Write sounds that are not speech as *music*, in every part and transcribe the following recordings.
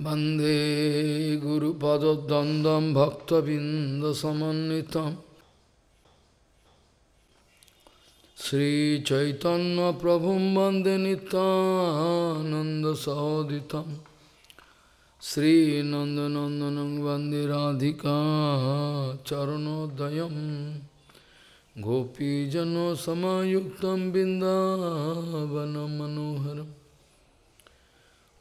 Bande Guru Pada Bhakta Vinda Samanitam Sri Chaitanya Prabhu Bande Nanda Sahoditam Sri Nanda Nandanam Bande Radhika Charano Dayam Gopi Jano Samayuktam Bindavana Manoharam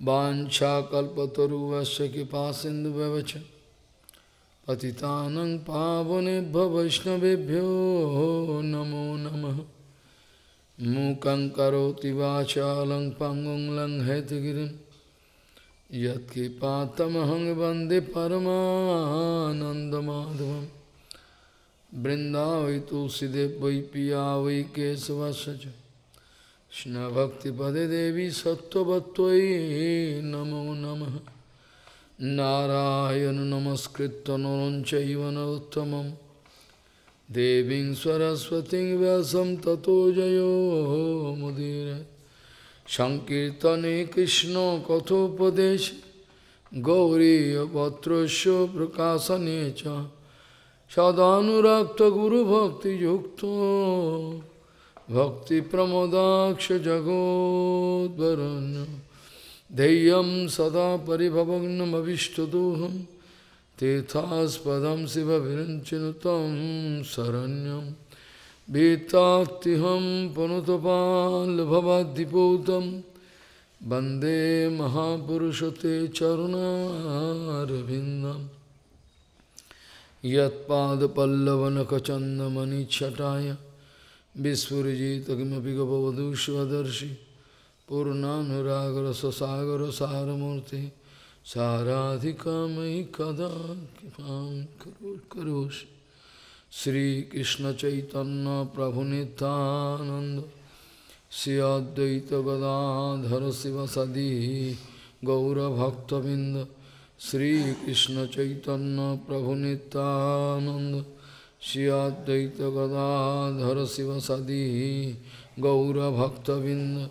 वाछाकल्पतरुवश्य कृपा सिंधु व्यवच पति पावने वैष्णवभ्यो नमो नम मूक करोति वाचालं वंदे परमाधव हैतगिरिं यत्कृपातमहं वन्दे तुलसीदेव वै पिया वै केशवश्च Krishna Bhakti Pade Devi Sattvatvai Namo Namah Narayana Namaskritta Naranchaiva Narottamam Devin Saraswati Vyasam Tato Jayo Mudire Sankirtane Krishna Kathopadesh Gauriya Patrasya Prakasanecha Sadhanurakta Guru Bhakti Yukta भक्तिप्रमोदाक्षजगोद्वरन् धैर्यं सदा परिभवग्नमविष्टदोहं तीर्थास्पदं शिवभिरञ्चिनुतं शरण्यं भीताक्तिहं पुनुतपाल्भवाद्दिपूतं वन्दे महापुरुषते चरुणारविन्दम् यत्पादपल्लवनखचन्दमनिच्छटाय विस्फुजित किमपि गपवधु स्वदर्शी पूर्णानुरागर ससागर सारमूर्ति साराधिका मयि कदा कृपा श्रीकृष्ण चैतन्य प्रभु नितानंद श्री गदाधर शिव सदी गौरभक्तबिंद श्रीकृष्ण चैतन्य प्रभु Nityananda Shri Advaita Gadadhara Sivasadi Gaura Bhaktavinda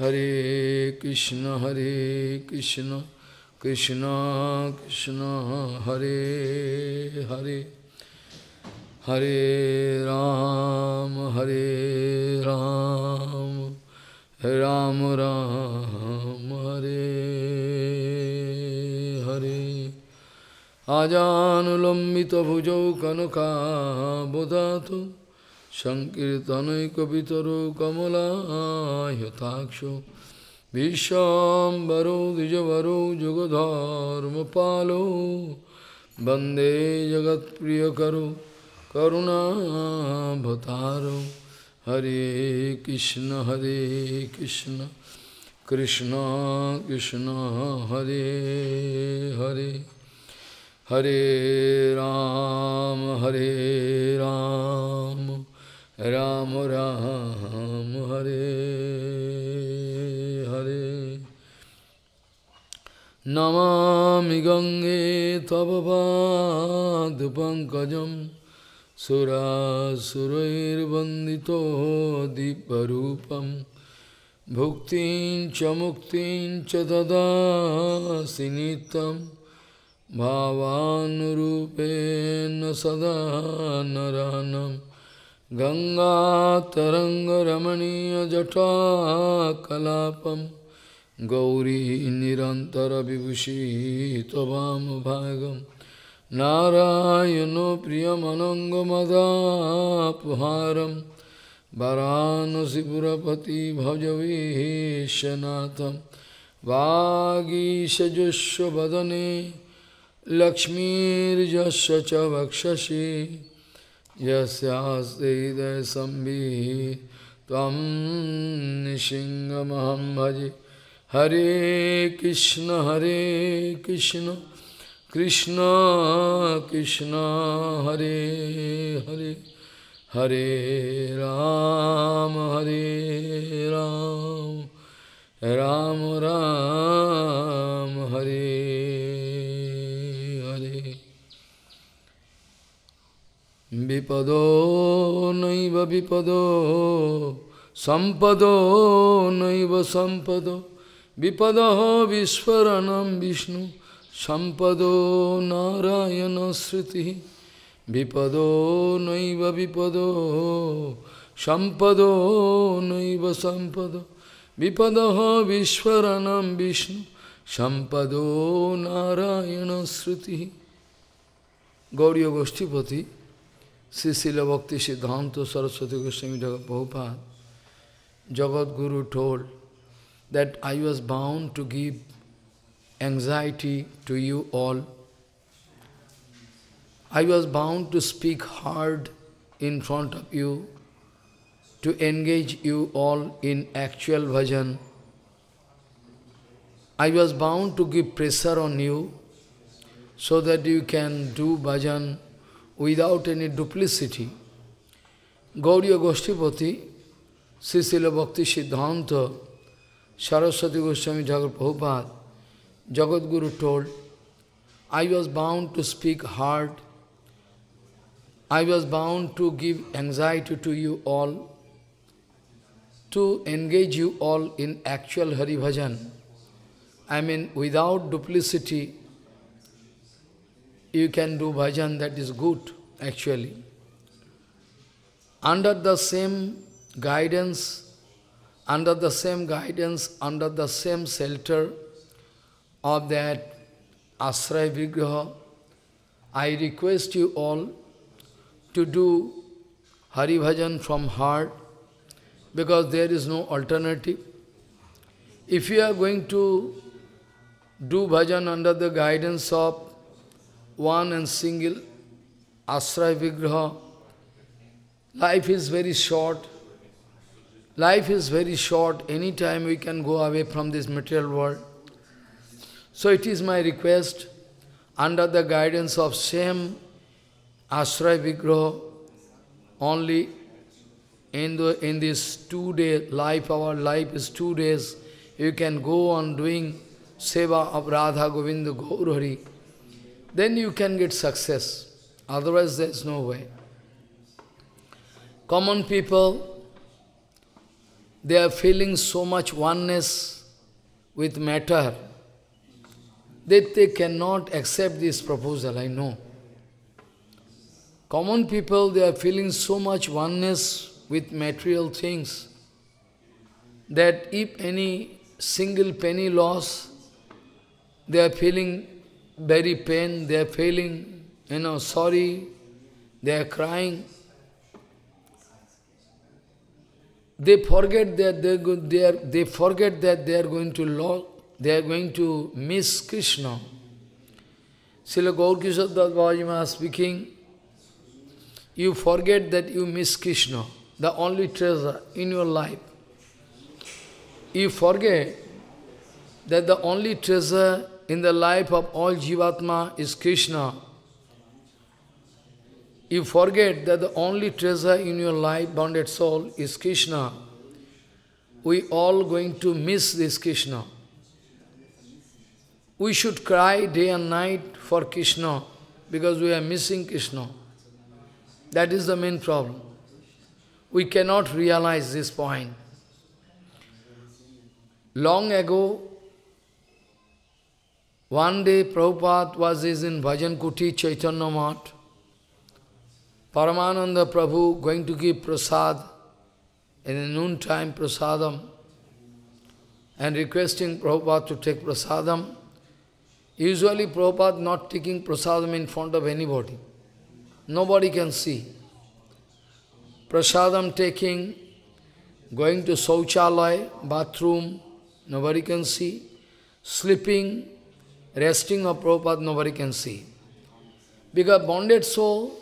Hare Krishna Hare Krishna Krishna Krishna Hare Hare Hare Ram Hare Ram Ram Ram, Ram আজানুলম্বিত ভুজৌ কনকাবদাত সংকীর্তনৈকিতর কমলাহতাক্ষ বিশ্বম্বরো দ্বিজবরো যুগধর্ম পালো বন্দে জগৎপ্রিয় করো করুণাভতারো হরে কৃষ্ণ হরে কৃষ্ণ কৃষ্ণ কৃষ্ণ হরে হরে Hare Ram, Hare Ram, Ram Ram, Hare Hare. Namami Gange Tavavad Pankajam Sura Surair Vandito Diparupam Bhuktin Chamuktin Chadada Sinitam Bhavanurupena sadhanaranam Ganga taranga ramaniya jata kalapam Gauri nirantara vibhushita vam bhagam Narayano priyamananga madapuharam Varana sipurapati bhajavishanatham Vagisha jushva badane लक्ष्मीर्जस्व च वक्षसि यस्यास्ते हृदय संभिः त्वं निसिंहमहं भजे हरे कृष्ण हरे कृष्ण कृष्ण कृष्ण हरे हरे हरे राम हरे राम राम राम हरे Vipado naiva vipado, sampado naiva sampado, vipadaho visvaranam Vishnu, sampado narayana sriti, vipado naiva vipado, sampado naiva sampado, vipadaho visvaranam Vishnu, sampado narayana sriti. Goshtipati Sri Srila Bhakti Siddhanta Saraswati Goswami Prabhupada, Jagat Guru told that I was bound to give anxiety to you all. I was bound to speak hard in front of you, to engage you all in actual bhajan. I was bound to give pressure on you so that you can do bhajan without any duplicity. Gauriya Goshtipati, Sisila Bhakti Siddhanta, Saraswati Goswami Jagat Prabhupada, Jagat Guru told, I was bound to speak hard, I was bound to give anxiety to you all, to engage you all in actual Hari Bhajan. I mean, without duplicity, you can do bhajan, that is good, actually. Under the same guidance, under the same guidance, under the same shelter of that Asray Vigraha, I request you all to do Hari Bhajan from heart because there is no alternative. If you are going to do bhajan under the guidance of one and single, ashray vigraha. Life is very short. Life is very short. Any time we can go away from this material world. So it is my request, under the guidance of same ashray vigraha, only in, the, in this two-day life, our life is two days, you can go on doing seva of Radha Govinda Gaurari then you can get success. Otherwise, there's no way. Common people, they are feeling so much oneness with matter that they cannot accept this proposal, I know. Common people, they are feeling so much oneness with material things that if any single penny loss, they are feeling very pain, they are feeling, you know, sorry, they are crying. They forget that they, go, they are, they forget that they are going to lose, they are going to miss Krishna. Srila Gaur Kishore Babaji speaking, you forget that you miss Krishna, the only treasure in your life. You forget that the only treasure in the life of all Jivatma is Krishna. You forget that the only treasure in your life, bonded soul, is Krishna. We all going to miss this Krishna. We should cry day and night for Krishna because we are missing Krishna. That is the main problem. We cannot realize this point. Long ago, one day Prabhupada was is in Bhajan Kuti Chaitanya Mat. Paramananda Prabhu going to give prasad in the noontime prasadam and requesting Prabhupada to take prasadam. Usually Prabhupada not taking prasadam in front of anybody. Nobody can see. Prasadam taking, going to sauchalaya, bathroom, nobody can see. Sleeping, resting of Prabhupada nobody can see. Because bonded soul,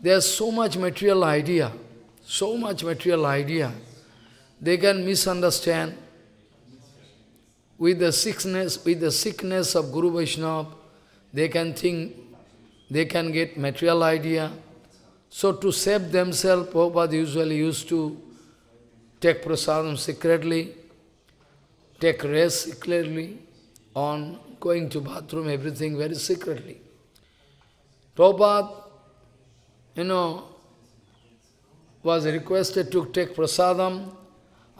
there's so much material idea, so much material idea, they can misunderstand with the sickness, with the sickness of Guru Vaishnava, they can think, they can get material idea. So to save themselves, Prabhupada usually used to take prasadam secretly, take rest secretly on going to bathroom, everything very secretly. Prabhupada, you know, was requested to take prasadam.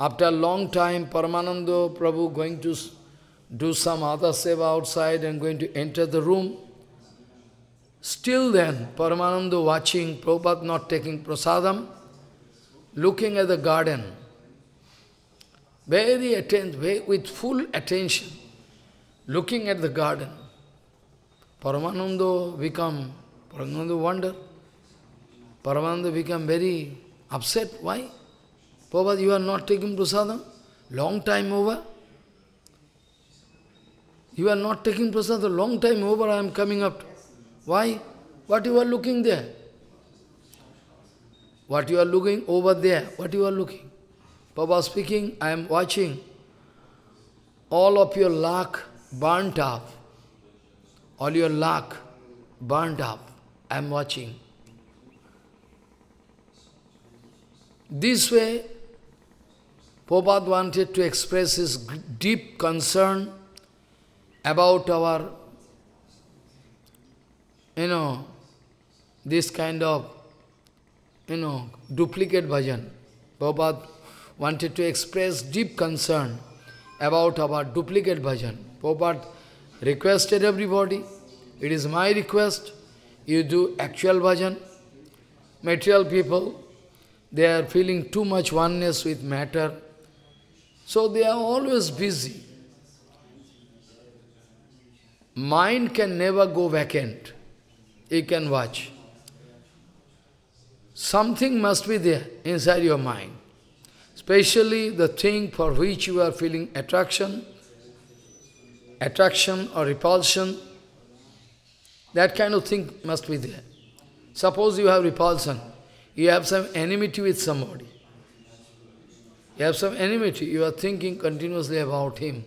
After a long time, Paramananda Prabhu going to do some other seva outside and going to enter the room. Still then, Paramananda watching Prabhupada not taking prasadam, looking at the garden, very attentive, with full attention looking at the garden. Paramananda become, Paramananda wonder. Paramananda become very upset. Why? Prabhupada, you are not taking prasadam? Long time over. You are not taking prasadam. Long time over I am coming up. Why? What you are looking there? What you are looking over there? What you are looking? Prabhupada speaking, I am watching. All of your luck burnt up. All your luck burnt up. I am watching. This way, Prabhupada wanted to express his deep concern about our, you know, this kind of, you know, duplicate bhajan. Prabhupada wanted to express deep concern about our duplicate bhajan. Prabhupada oh, requested everybody. It is my request. You do actual bhajan. Material people, they are feeling too much oneness with matter. So they are always busy. Mind can never go vacant. You can watch. Something must be there inside your mind. Especially the thing for which you are feeling attraction, attraction or repulsion, that kind of thing must be there. Suppose you have repulsion, you have some enmity with somebody. You have some enmity, you are thinking continuously about him.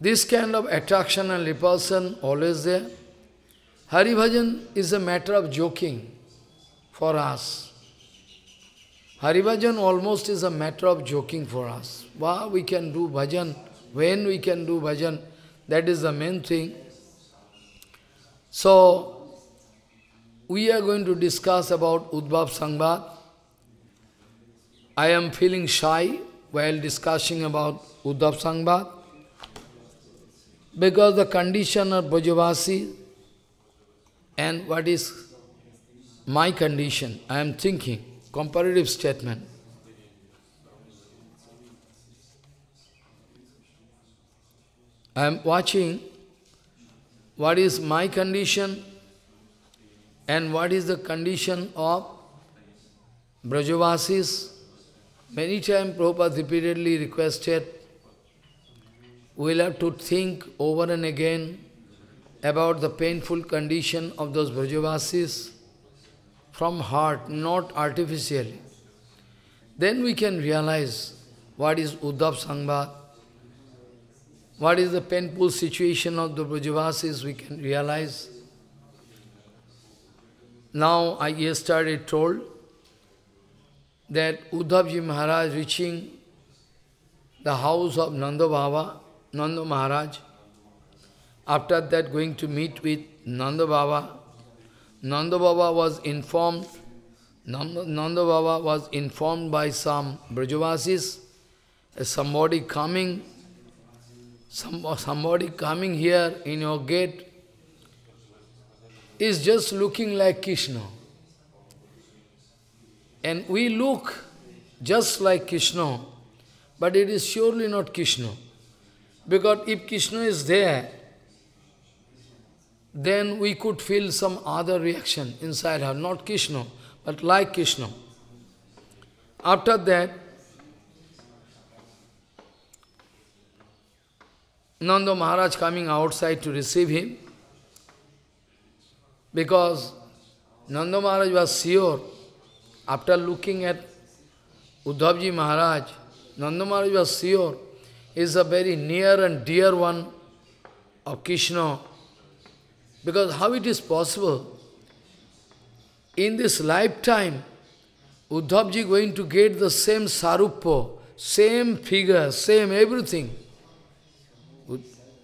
This kind of attraction and repulsion always there. Hari Bhajan is a matter of joking for us. Hari Bhajan almost is a matter of joking for us. Wow, we can do bhajan. When we can do bhajan, that is the main thing. So, we are going to discuss about Udbhav Sangbad. I am feeling shy while discussing about Udbhav Sangbad because the condition of Bhajavasi and what is my condition, I am thinking, comparative statement. I am watching what is my condition and what is the condition of Brajavasis. Many times Prabhupada repeatedly requested, we'll have to think over and again about the painful condition of those Brajavasis from heart, not artificially. Then we can realize what is Uddhav Sangbat, what is the painful situation of the brujavasis? we can realize? Now, I yesterday told that Uddhavji Maharaj reaching the house of Nanda Baba, Nanda Maharaj, after that going to meet with Nanda Baba. Nanda Baba was informed, Nanda, Nanda Baba was informed by some Brajavasis, somebody coming some, somebody coming here in your gate is just looking like Krishna. And we look just like Krishna, but it is surely not Krishna. Because if Krishna is there, then we could feel some other reaction inside her, not Krishna, but like Krishna. After that, Nanda Maharaj coming outside to receive him because Nanda Maharaj was sure after looking at Uddhavji Maharaj, Nanda Maharaj was sure is a very near and dear one of Krishna because how it is possible in this lifetime Uddhavji going to get the same sarupa, same figure, same everything.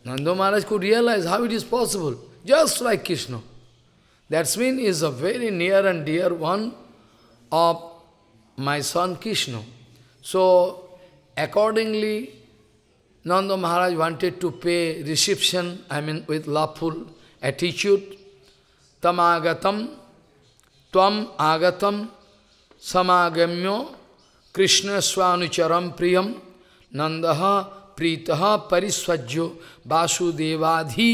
Nanda Maharaj could realize how it is possible, just like Krishna. That means is a very near and dear one of my son Krishna. So, accordingly, Nanda Maharaj wanted to pay reception, I mean with loveful attitude. Tam agatam, tvam agatam, samagamyo, Krishna swanucharam priyam, nandaha प्रीत परिस्वज्यो वासुदेवाधि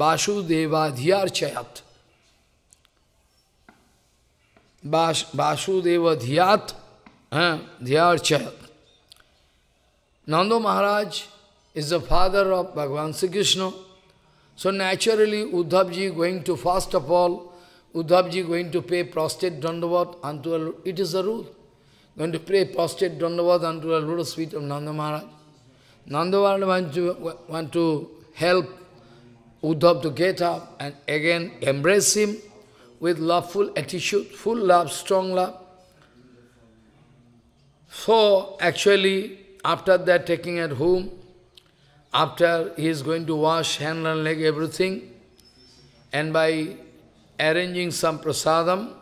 वासुदेवाधियार्चयात वासुदेव धियात हैं धियार्चयत Nando Maharaj is the father of Bhagavan Shri Krishna so naturally Uddhava ji going to first of all Uddhava ji going to pay prostrate dandavat अंतुअल it is the rule going to pay prostrate dandavat अंतुअल rule sweet of नंदो महाराज Nandavarna want to, want to help Uddhav to get up and again embrace him with loveful attitude, full love, strong love. So actually, after that taking at home, after he is going to wash hand and leg, everything, and by arranging some prasadam,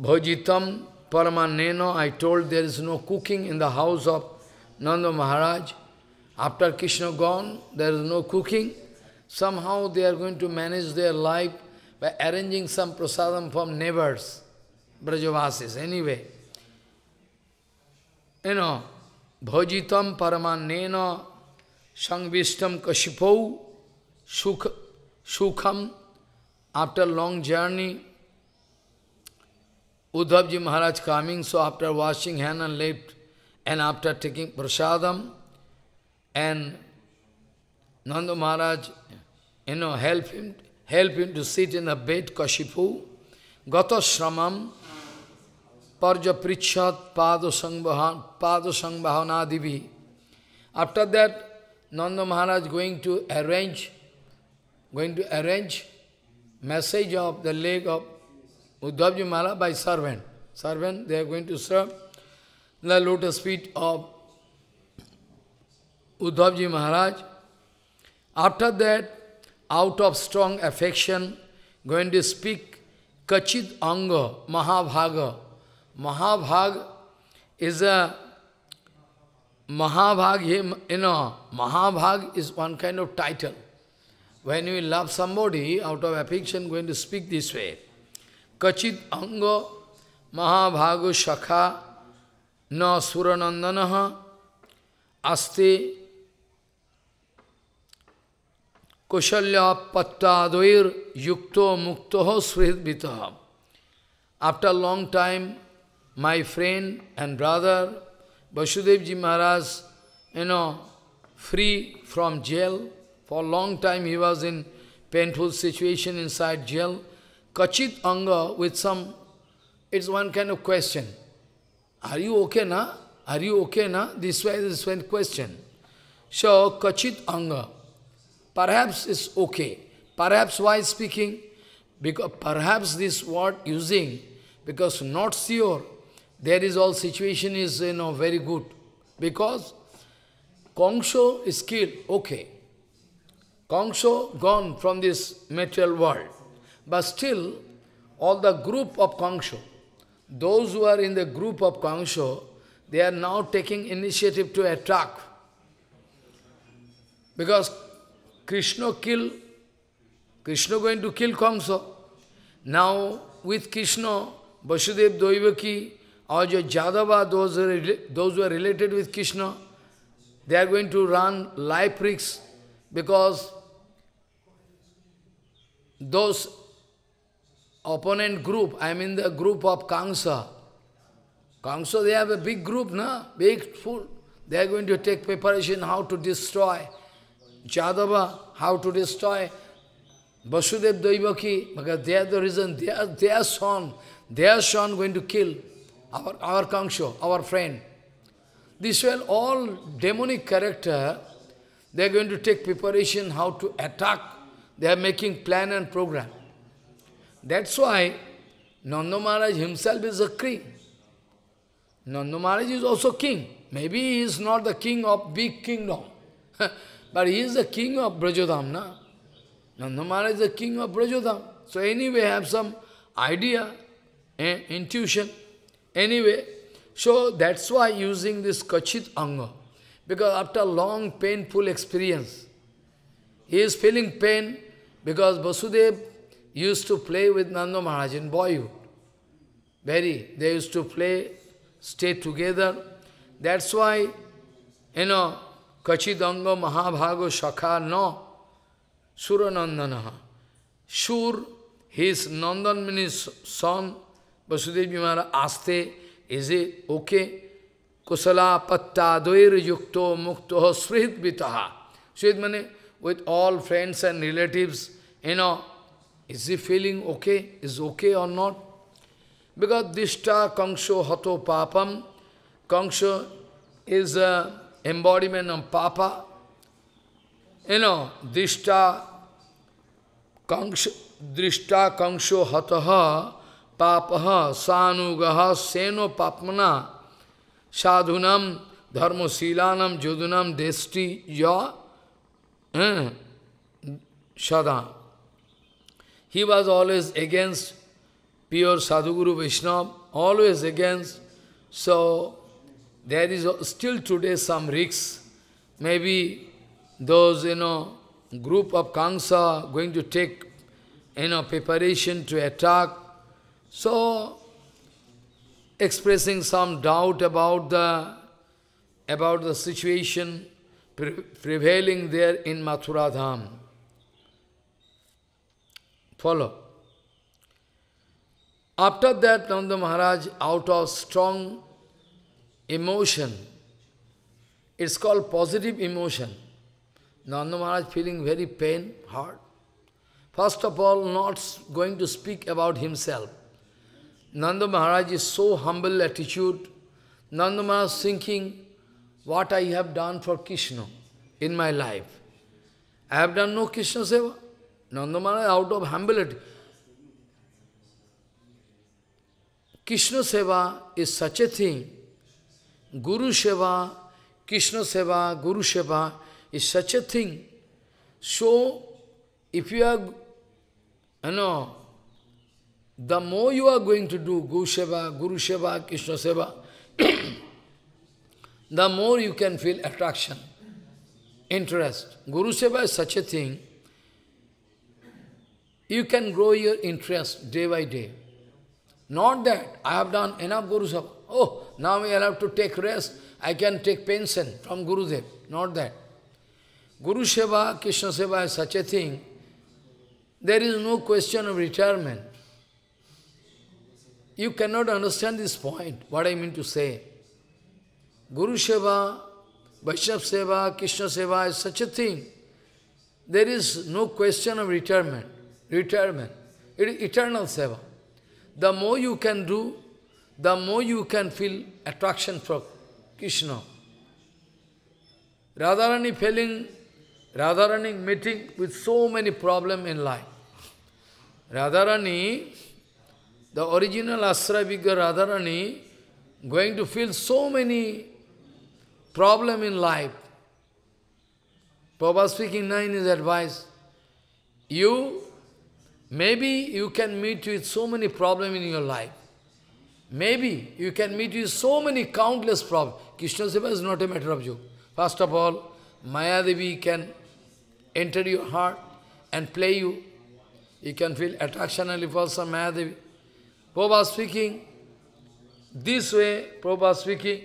bhojitam, paramaneno, I told there is no cooking in the house of Nanda Maharaj. After Krishna gone, there is no cooking. Somehow they are going to manage their life by arranging some prasadam from neighbors, Brajavasis, anyway. You know, bhajitam paramanena sangvishtam kashipau sukha, sukham after long journey. Uddhavji Maharaj coming, so after washing hand and left, and after taking prasadam, and Nanda Maharaj, you know, help him, help him to sit in the bed, Kashipu, Gata Shramam, Parja Prichat, Pada Sangbhavanadivi. After that, Nanda Maharaj going to arrange, going to arrange message of the leg of Uddhavji Maharaj by servant. Servant, they are going to serve the lotus feet of Uddhav ji Maharaj. After that, out of strong affection, going to speak Kachit Anga, Mahabhaga. Mahabhag is a Mahabhag, you know, Mahabhag is one kind of title. When you love somebody, out of affection, going to speak this way. Kachit Anga, Mahabhago Shakha, Na Suranandanaha, Asti Kushalya Yukto Muktoho After a long time, my friend and brother Vasudevji Maharaj, you know, free from jail. For a long time he was in painful situation inside jail. Kachit Anga with some, it's one kind of question. Are you okay na? Are you okay na? This way, this way question. So, Kachit Anga. Perhaps it's okay. Perhaps why speaking? Because perhaps this word using, because not sure, there is all situation is you know very good. Because Kongsho is killed, okay. Kongsho gone from this material world. But still, all the group of Kongsho, those who are in the group of Kongsho, they are now taking initiative to attack. Because Krishna kill, Krishna going to kill Kamsa. Now, with Krishna, Vasudev Doivaki, or your Jadava, those who, those who are related with Krishna, they are going to run life risks because those opponent group, I mean the group of Kamsa. Kamsa they have a big group, na? big full. They are going to take preparation how to destroy Jadava, how to destroy Vasudev Daivaki, because they are the reason, they are are son, are son going to kill our, our Kangsho, our friend. This well all demonic character, they are going to take preparation how to attack. They are making plan and program. That's why Nanda Maharaj himself is a king. Nanda Maharaj is also king. Maybe he is not the king of big kingdom. *laughs* But he is the king of Brajodham, na? Nanda Maharaj is the king of Brajodham. So anyway, have some idea, eh, intuition. Anyway, so that's why using this Kachit Anga. Because after long painful experience, he is feeling pain because Vasudev used to play with Nanda Maharaj in boyhood. Very. They used to play, stay together. That's why, you know, Kachidanga Mahabhago Shakha no. Suranandanaha. Sur, his Nandan means son, Vasudev Bhimara, Aste, is it okay? Kusala patta doir yukto mukto srihit vitaha. Srihit means with all friends and relatives, you know, is he feeling okay? Is okay or not? Because dishta kangsho hato papam, kangsho is uh, embodiment of Papa, you know, Drishta, Kangsha, Drishta Kangsho Hataha, Papaha, Sanugaha, Seno Papmana, Sadhunam, Silanam Jodunam, Desti, Ya, eh, He was always against pure Sadhguru Vishnu. always against. So, there is still today some risks. Maybe those, you know, group of Kangsa going to take, you know, preparation to attack. So, expressing some doubt about the, about the situation pre prevailing there in Mathura Dham. Follow. After that, Nanda Maharaj, out of strong emotion. It's called positive emotion. Nanda Maharaj feeling very pain, hard. First of all, not going to speak about himself. Nanda Maharaj is so humble attitude. Nanda Maharaj thinking, what I have done for Krishna in my life. I have done no Krishna Seva. Nanda Maharaj out of humility. Krishna Seva is such a thing गुरु seva Krishna seva guru seva is such a thing so if you are you know the mo you are going to do guru seva guru seva Krishna seva the more you can feel attraction interest guru seva is such a thing you can grow your interest day by day not that I have done an of guru seva Oh, now we have to take rest. I can take pension from Gurudev. Not that. Guru Seva, Krishna Seva is such a thing. There is no question of retirement. You cannot understand this point, what I mean to say. Guru Seva, Vaishnava Seva, Krishna Seva is such a thing. There is no question of retirement. Retirement. It is eternal Seva. The more you can do, the more you can feel attraction for Krishna. Radharani feeling, Radharani meeting with so many problem in life. Radharani, the original Asraviga Radharani, going to feel so many problem in life. Prabhupada speaking now in his advice, you, maybe you can meet with so many problem in your life. Maybe you can meet with so many countless problems. Krishna Seva is not a matter of you. First of all, Maya Devi can enter your heart and play you. You can feel attraction and repulsion Maya Devi. Prabhupada speaking, this way, Prabhupada speaking,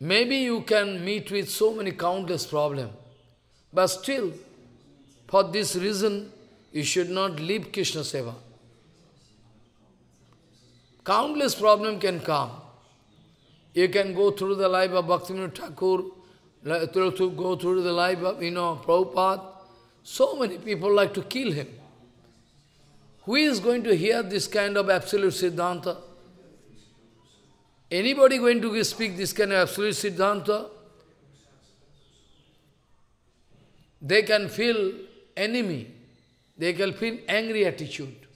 maybe you can meet with so many countless problems, but still, for this reason, you should not leave Krishna Seva. Countless problem can come. You can go through the life of Bhaktivinoda Thakur, to go through the life of, you know, Prabhupada. So many people like to kill him. Who is going to hear this kind of absolute Siddhanta? Anybody going to speak this kind of absolute Siddhanta? They can feel enemy. They can feel angry attitude.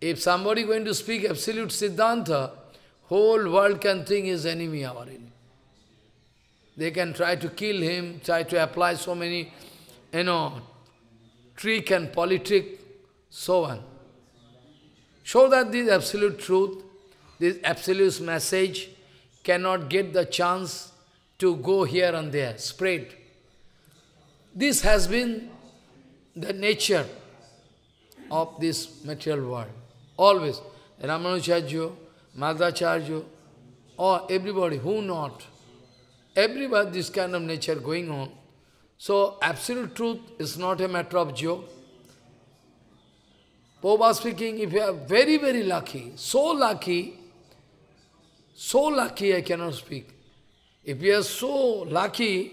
If somebody going to speak absolute Siddhanta, whole world can think his enemy our enemy. They can try to kill him, try to apply so many, you know, trick and politic, so on. Show that this absolute truth, this absolute message cannot get the chance to go here and there, spread. This has been the nature of this material world always. Ramanujacharya, Madhacharya, or everybody, who not? Everybody, this kind of nature going on. So, absolute truth is not a matter of joke. Poba speaking, if you are very, very lucky, so lucky, so lucky I cannot speak. If you are so lucky,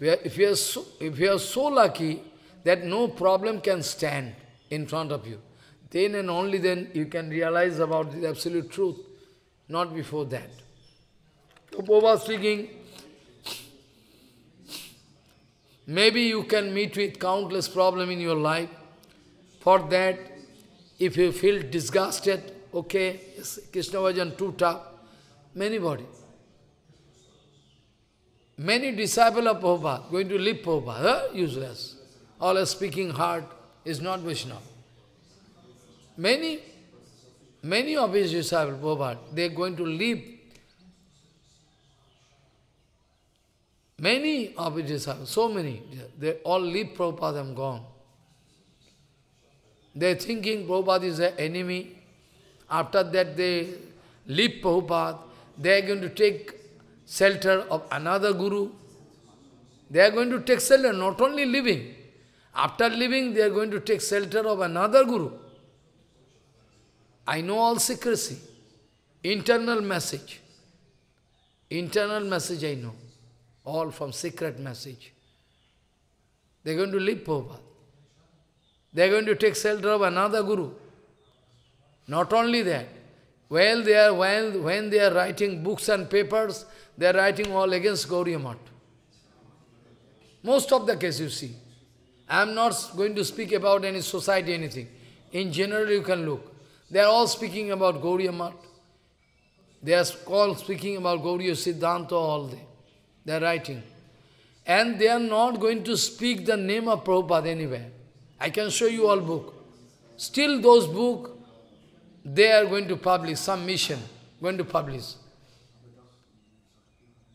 if you are so, if you are so lucky that no problem can stand in front of you. Then and only then you can realize about the absolute truth, not before that. So Baba speaking, maybe you can meet with countless problem in your life. For that, if you feel disgusted, okay, Krishna Vajan too tough, many body. Many disciple of Prabhupada going to leave Prabhupada, huh? useless. All speaking heart is not Vishnu. Many, many of his disciples, Prabhupada, they are going to leave. Many of his disciples, so many, they all leave Prabhupada and gone. They are thinking Prabhupada is their enemy. After that they leave Prabhupada, they are going to take shelter of another guru. They are going to take shelter, not only living. After living, they are going to take shelter of another guru. I know all secrecy. Internal message. Internal message I know. All from secret message. They're going to leave Prabhupada. They're going to take shelter of another guru. Not only that, while they are, while, when they are writing books and papers, they are writing all against Gauriamat. Most of the case you see. I am not going to speak about any society, anything. In general, you can look. They are all speaking about Gauri Amat. They are all speaking about Gauri Siddhanta all day. They are writing. And they are not going to speak the name of Prabhupada anywhere. I can show you all book. Still those book, they are going to publish, some mission, going to publish.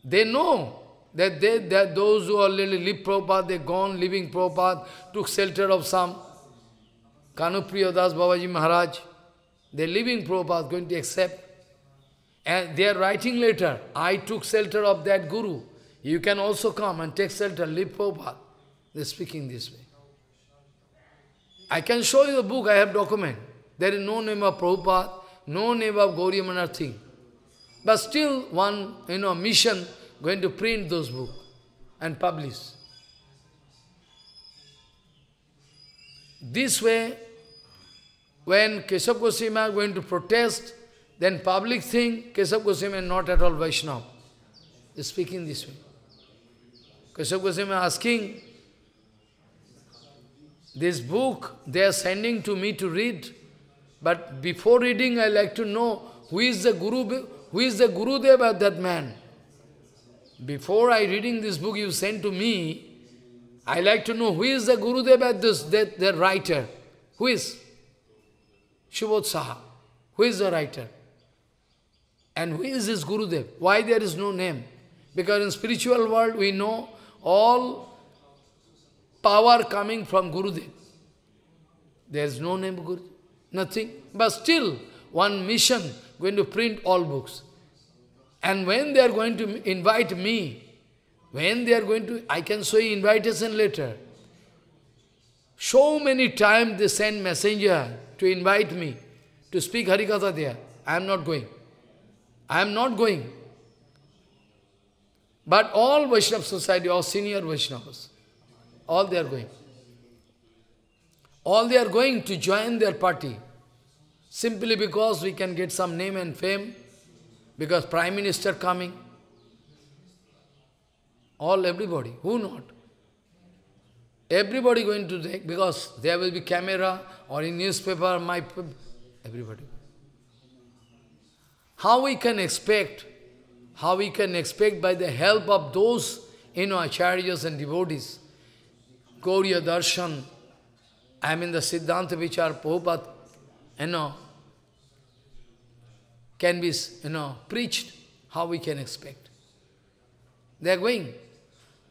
They know that, they, that those who already live Prabhupada, they gone living Prabhupada, took shelter of some. Kanupriya Das Babaji Maharaj, the living Prabhupada is going to accept. And they are writing later, I took shelter of that Guru. You can also come and take shelter, leave Prabhupada. They're speaking this way. I can show you the book, I have document. There is no name of Prabhupada, no name of Gauri Manarthi. But still one, you know, mission going to print those books and publish. This way, when Keshav Goswami is going to protest, then public thing, Keshav Goswami is not at all Vaishnava. He is speaking this way. Keshav Goswami is asking, this book they are sending to me to read, but before reading I like to know who is the Guru, who is the Guru Deva, that man. Before I reading this book you sent to me, I like to know who is the Guru Deva, this, that, the writer. Who is? Shubodsaha. Who is the writer? And who is this Gurudev? Why there is no name? Because in spiritual world we know all power coming from Gurudev. There is no name Gurudev, nothing. But still, one mission going to print all books. And when they are going to invite me, when they are going to, I can show invitation later. So many times they send messenger to invite me to speak Harikatha there. I am not going. I am not going. But all Vaishnava society, all senior Vaishnavas, all they are going. All they are going to join their party. Simply because we can get some name and fame, because Prime Minister coming. All everybody, who not? Everybody going to take, because there will be camera or in newspaper, my, everybody. How we can expect, how we can expect by the help of those, you know, acharyas and devotees, Gauriya Darshan, I mean the Siddhanta Vichar Prabhupada, you know, can be, you know, preached, how we can expect. They are going.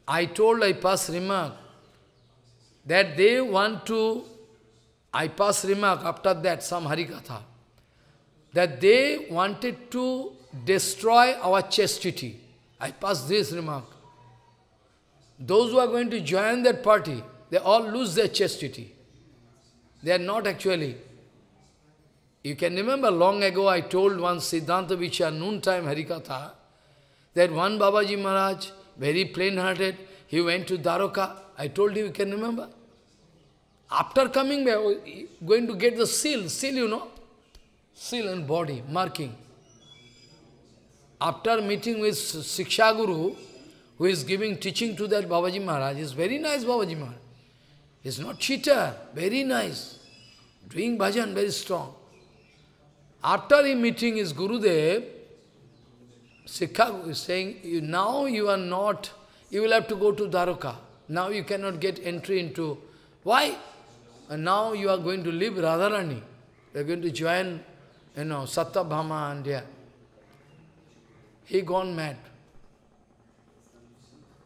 I told, I passed remark, that they want to, I pass remark after that, some Harikatha, that they wanted to destroy our chastity. I pass this remark. Those who are going to join that party, they all lose their chastity. They are not actually. You can remember long ago I told one Siddhanta Vichya noontime Harikatha that one Babaji Maharaj, very plain-hearted, he went to Daroka I told you, you can remember? After coming back, going to get the seal, seal you know, seal and body, marking. After meeting with Siksha Guru, who is giving teaching to that Babaji Maharaj, is very nice Babaji Maharaj. He's not cheater, very nice. Doing bhajan, very strong. After he meeting his Gurudev, Sikha is saying, you, now you are not, you will have to go to Dwaraka. Now you cannot get entry into... Why? And now you are going to leave Radharani. You are going to join, you know, Bhama and yeah. He gone mad.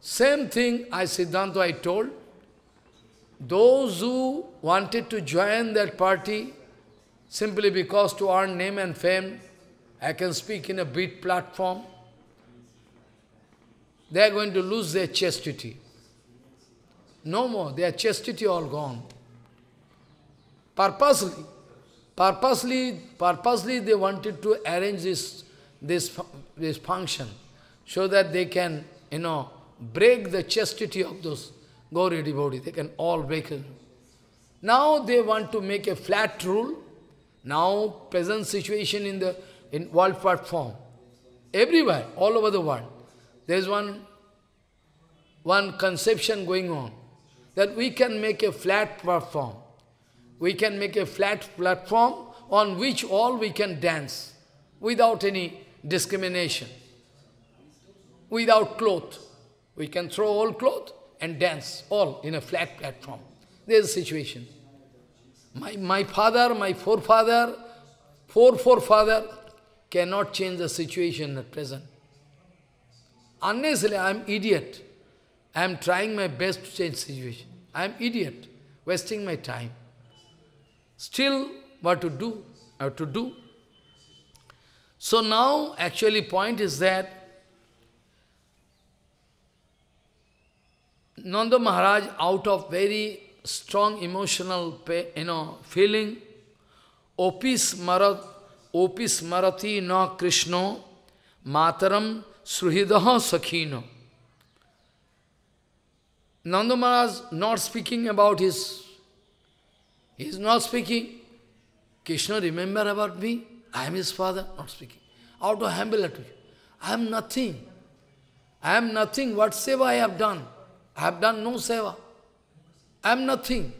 Same thing I Siddhanta I told. Those who wanted to join that party simply because to earn name and fame, I can speak in a big platform, they are going to lose their chastity. No more, their chastity all gone. Purposely, purposely, purposely they wanted to arrange this, this, this function so that they can, you know, break the chastity of those Gauri devotees. They can all break it. Now they want to make a flat rule. Now present situation in the in world platform, everywhere, all over the world, there is one, one conception going on that we can make a flat platform. We can make a flat platform on which all we can dance without any discrimination, without cloth. We can throw all cloth and dance all in a flat platform. There is a situation. My, my father, my forefather, four forefather cannot change the situation at present. Unless I am idiot. I am trying my best to change situation. I am idiot, wasting my time. Still, what to do? How to do? So now, actually, point is that Nanda Maharaj, out of very strong emotional, you know, feeling, opis marat, opis marati na Krishna, mataram sruhidaha sakhino. Nanda Maharaj not speaking about his, he is not speaking. Krishna, remember about me? I am his father, not speaking. Out of humility. I am nothing. I am nothing. What seva I have done? I have done no seva. I am nothing.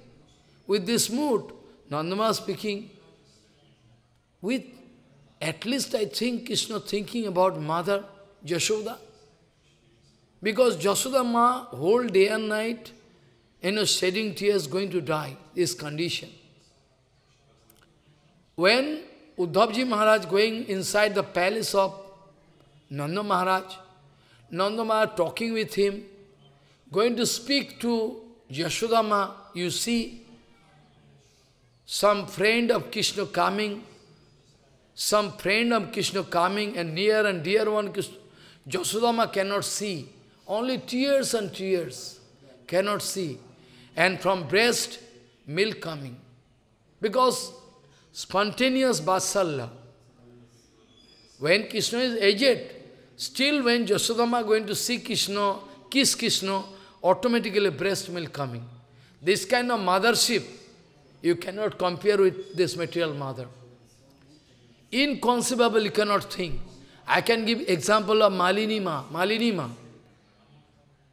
With this mood, Nandama speaking, with at least I think Krishna thinking about mother Yashoda. Because Jasudama, whole day and night, you know, shedding tears, going to die, this condition. When Uddhavji Maharaj going inside the palace of Nanda Maharaj, Nanda Maharaj talking with him, going to speak to Yashodama, you see, some friend of Krishna coming, some friend of Krishna coming, and near and dear one, Krishna, Yashodama cannot see. Only tears and tears. Cannot see. And from breast, milk coming. Because spontaneous Basala. When Krishna is aged, still when Jasodama going to see Krishna, kiss Krishna, automatically breast milk coming. This kind of mothership, you cannot compare with this material mother. Inconceivable, you cannot think. I can give example of Malinima, Malinima.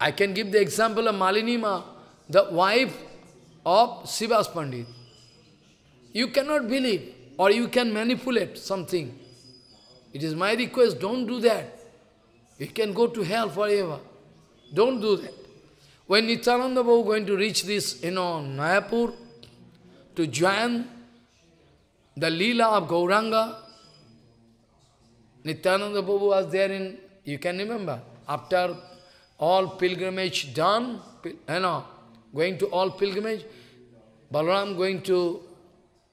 I can give the example of Malinima, the wife of Sivas Pandit. You cannot believe or you can manipulate something. It is my request, don't do that. You can go to hell forever. Don't do that. When Nityananda Babu going to reach this, you know, Nayapur, to join the Leela of Gauranga, Nityananda Babu was there in, you can remember, after all pilgrimage done, you know, eh, going to all pilgrimage, Balaram going to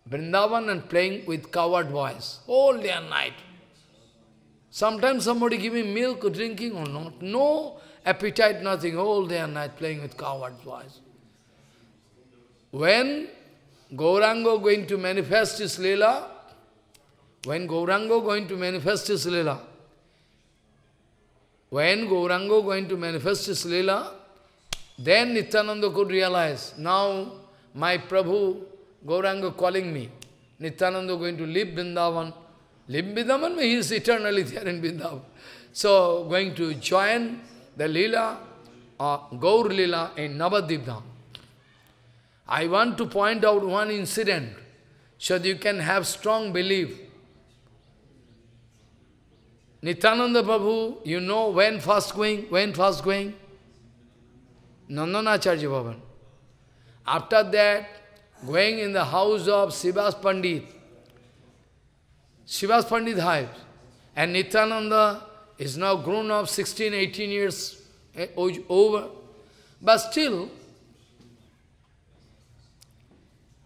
Vrindavan and playing with coward boys all day and night. Sometimes somebody giving milk or drinking or not. No appetite, nothing, all day and night playing with coward boys. When Gauranga going to manifest his lila, when Gauranga going to manifest his lila, when Gauranga going to manifest his Leela, then Nityananda could realize, now my Prabhu, Gauranga calling me. Nityananda going to leave Vrindavan. Leave Vrindavan, he is eternally there in Vrindavan. So, going to join the Leela, uh, Gaur Leela in Navadipdham. I want to point out one incident, so that you can have strong belief Nityananda Prabhu, you know when first going, when first going? Nandanacharya Bhavan. After that, going in the house of Sivas Pandit, Sivas Pandit hives, and Nityananda is now grown up 16, 18 years eh, over. But still,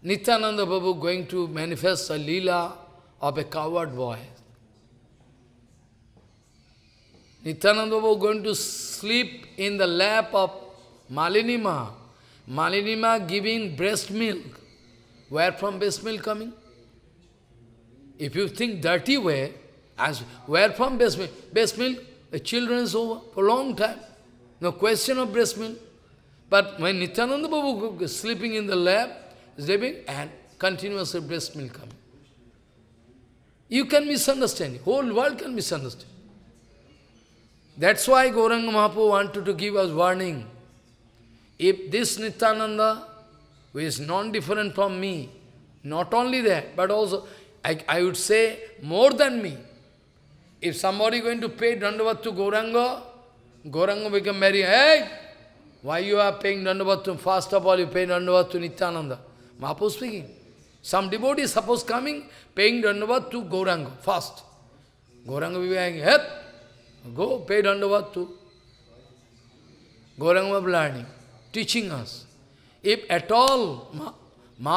Nityananda Babu going to manifest a lila of a coward boy. Nityananda Babu going to sleep in the lap of Malinima. Malinima giving breast milk. Where from breast milk coming? If you think dirty way, as where from breast milk? Breast milk, the children is over for long time. No question of breast milk. But when Nityananda Babu sleeping in the lap, sleeping and continuously breast milk coming. You can misunderstand. Whole world can misunderstand. That's why Gauranga Mahaprabhu wanted to give us warning. If this Nityananda, who is non-different from me, not only that, but also, I, I would say, more than me, if somebody going to pay Dandavat to Gauranga, Gauranga become very, hey, why you are paying Dandavat to, first of all you pay Dandavat to Nityananda. Mahaprabhu speaking. Some devotee suppose coming, paying Dandavat to Gauranga first. Gauranga will be like, hey, Go pay to Gauranga learning, teaching us. If at all Ma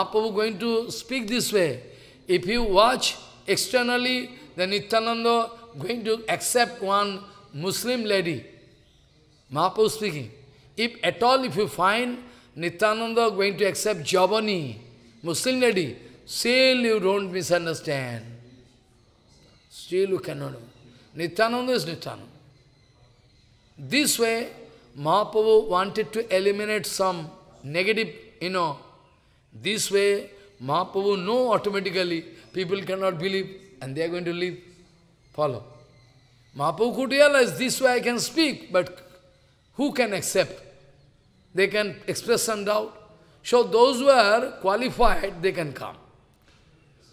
Mahaprabhu going to speak this way, if you watch externally, then Nityananda going to accept one Muslim lady. Mahaprabhu speaking. If at all, if you find Nityananda going to accept Javani, Muslim lady, still you don't misunderstand. Still you cannot. Nityananda is Nityananda. This way, Mahaprabhu wanted to eliminate some negative, you know. This way, Mahaprabhu know automatically, people cannot believe and they are going to leave. Follow. Mahaprabhu could realize this way I can speak, but who can accept? They can express some doubt. So those who are qualified, they can come.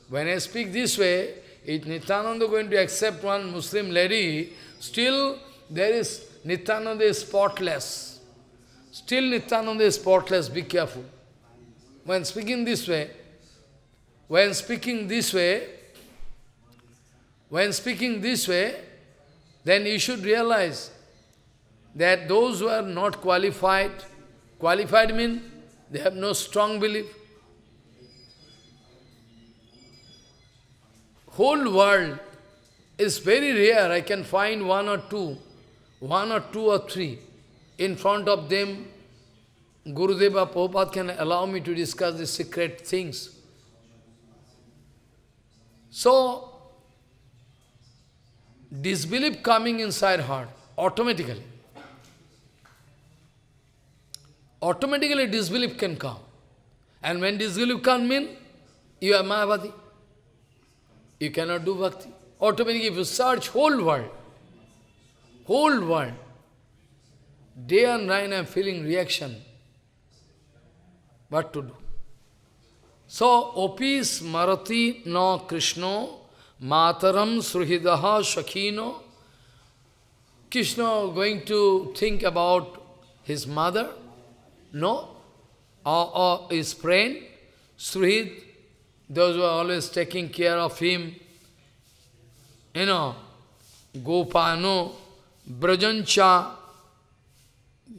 When I speak this way, if Nityananda going to accept one Muslim lady, still there is, Nityananda is spotless. Still Nityananda is spotless, be careful. When speaking this way, when speaking this way, when speaking this way, then you should realize that those who are not qualified, qualified means they have no strong belief. whole world is very rare. I can find one or two, one or two or three. In front of them, Gurudeva Prabhupada can allow me to discuss the secret things. So, disbelief coming inside heart, automatically. Automatically disbelief can come. And when disbelief can mean, you are Mahavadi you cannot do bhakti. Automatically, if you search whole world, whole world, day and night I am feeling reaction. What to do? So, opis marati no Krishna, mataram sruhidaha shakino. Krishna going to think about his mother? No. Or, or his friend? Sruhid those were always taking care of him. You know, Gopano, Brajancha,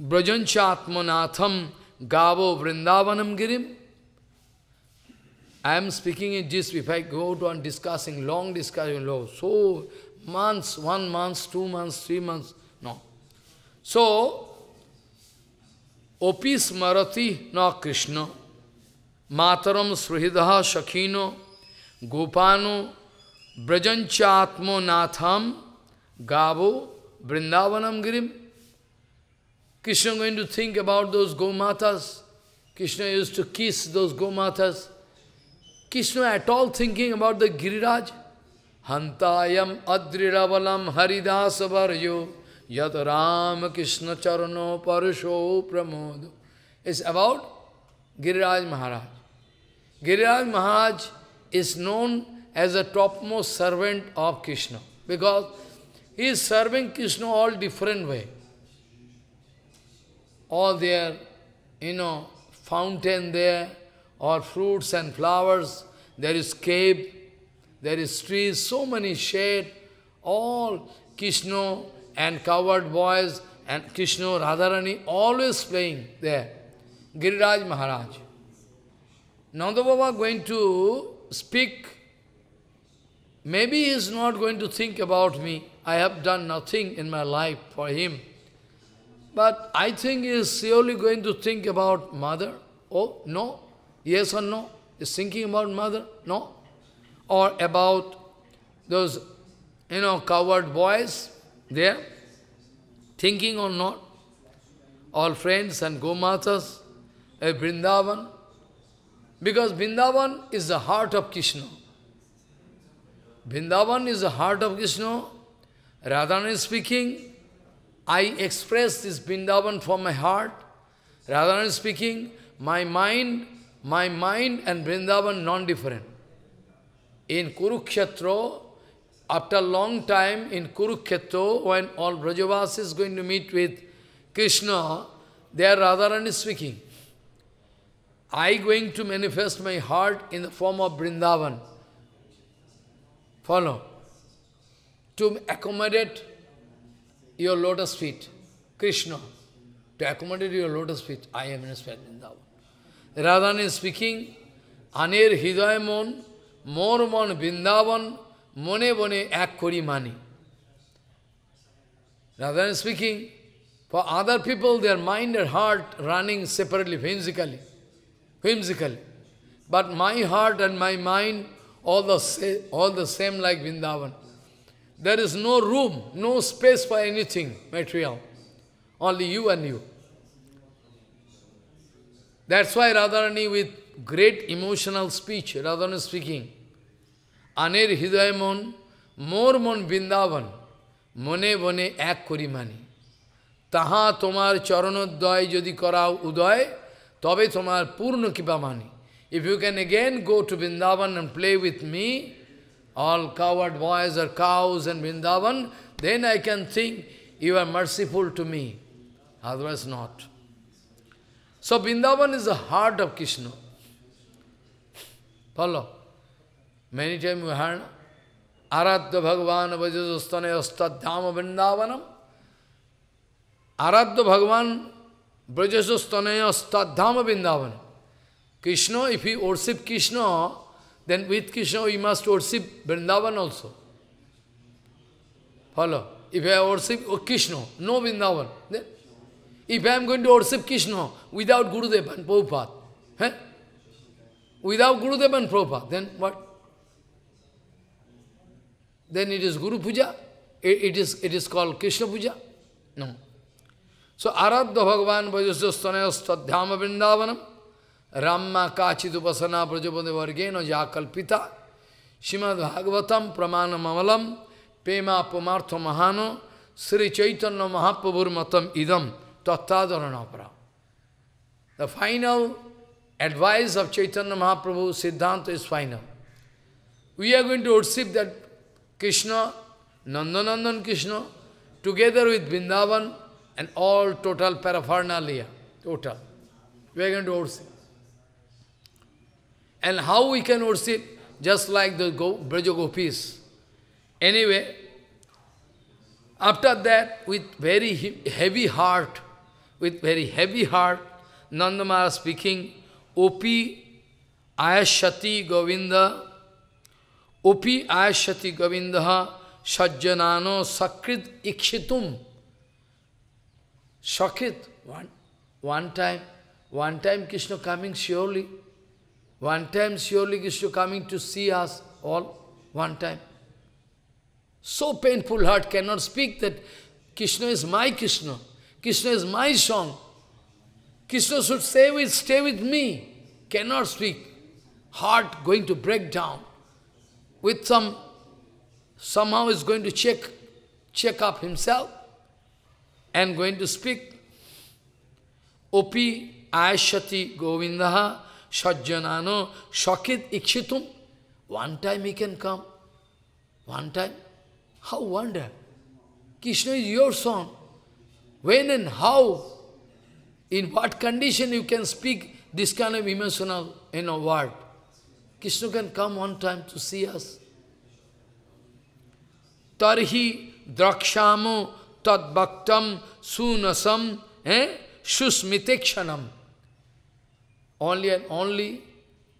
Brajancha Atmanatham, Gavo Vrindavanam Girim. I am speaking in this, if I go on discussing, long discussion, long, so months, one month, two months, three months, no. So, Opis Marathi no Krishna. Mataram Srihidaha Shakhino Gopano Brajanchatmo Natham Gavo Vrindavanam Girim. Krishna going to think about those Gomatas. Krishna used to kiss those Gomatas. Krishna at all thinking about the Giriraj. Hantayam Adrirabalam Haridasavaryo yad Ram Krishna Charano Parusho pramodu. It's about Giriraj Maharaj. Giriraj Maharaj is known as the topmost servant of Krishna because he is serving Krishna all different way. All there, you know, fountain there, or fruits and flowers, there is cave, there is trees, so many shade, all Krishna and coward boys and Krishna, Radharani, always playing there. Giriraj Maharaj. Nanda Baba going to speak. Maybe he is not going to think about me. I have done nothing in my life for him. But I think he is surely going to think about mother. Oh, no. Yes or no? Is thinking about mother? No. Or about those, you know, coward boys there, thinking or not. All friends and go a Vrindavan, because Vrindavan is the heart of Krishna. Vrindavan is the heart of Krishna. Radhan is speaking, I express this Vrindavan from my heart. Radhan is speaking, my mind, my mind and Vrindavan non-different. In Kurukshetra, after a long time in Kurukshetra, when all Brajavasis is going to meet with Krishna, there Radharani is speaking. I going to manifest my heart in the form of Brindavan. Follow. To accommodate your lotus feet, Krishna. To accommodate your lotus feet, I am manifest Vrindavan. Radhan is speaking, Anir Hidaya mormon Vrindavan, Brindavan, Mone Bone Ek Mani. Radhan is speaking, for other people, their mind and heart running separately, physically whimsical. But my heart and my mind, all the, all the same like Vrindavan. There is no room, no space for anything material. Only you and you. That's why Radharani with great emotional speech, Radharani speaking, Anir hidayamon, মোর মন mone মনে বনে এক Taha Tomar তাহা তোমার চরণোদয় যদি তবে তোমার পূর্ণ কৃপা If you can again go to Vrindavan and play with me, all coward boys or cows and Vrindavan, then I can think you are merciful to me. Otherwise not. So Vrindavan is the heart of Krishna. Follow. Many times we heard, Aradya Bhagavan Vajajastane Astadhyama Vrindavanam. Aradya Bhagavan Brajasastaneya Stadhama Vrindavan. Krishna, if we worship Krishna, then with Krishna we must worship Vrindavan also. Follow? If I worship Krishna, no Vrindavan. Then if I am going to worship Krishna without Gurudev and Prabhupada, eh? without Gurudev and Prabhupada, then what? Then it is Guru Puja. It, it, is, it is called Krishna Puja. No. So Aradha Bhagavan Vajasasthanaya Stadhyama Vrindavanam Ramma Kachit Upasana Prajapade Vargeno Jakalpita Srimad Bhagavatam Pramana Mamalam Pema Pumartha Mahano Sri Chaitanya Mahaprabhur Matam Idam Tattadaranapara. The final advice of Chaitanya Mahaprabhu, Siddhanta is final. We are going to worship that Krishna, Nandanandan Krishna, together with Vrindavan, and all total paraphernalia, total. We are going to worship. And how we can worship? Just like the go, Gopis. Anyway, after that, with very he heavy heart, with very heavy heart, Nandamara speaking, Opi Ayashati Govinda, Opi Ayashati Govinda, Sajjanano Sakrit Ikshitum. Shakit, one, one time, one time Krishna coming surely, one time surely Krishna coming to see us all, one time. So painful heart cannot speak that Krishna is my Krishna, Krishna is my song. Krishna should stay with, stay with me. Cannot speak. Heart going to break down. With some, somehow is going to check, check up himself and going to speak. Opi ayashati govindaha sajjanano shakit ikshitum. One time he can come. One time. How wonder? Krishna is your son. When and how, in what condition you can speak this kind of emotional you know, word? Krishna can come one time to see us. Tarhi drakshamo tad bhaktam sunasam eh? Shusmitekshanam. Only and only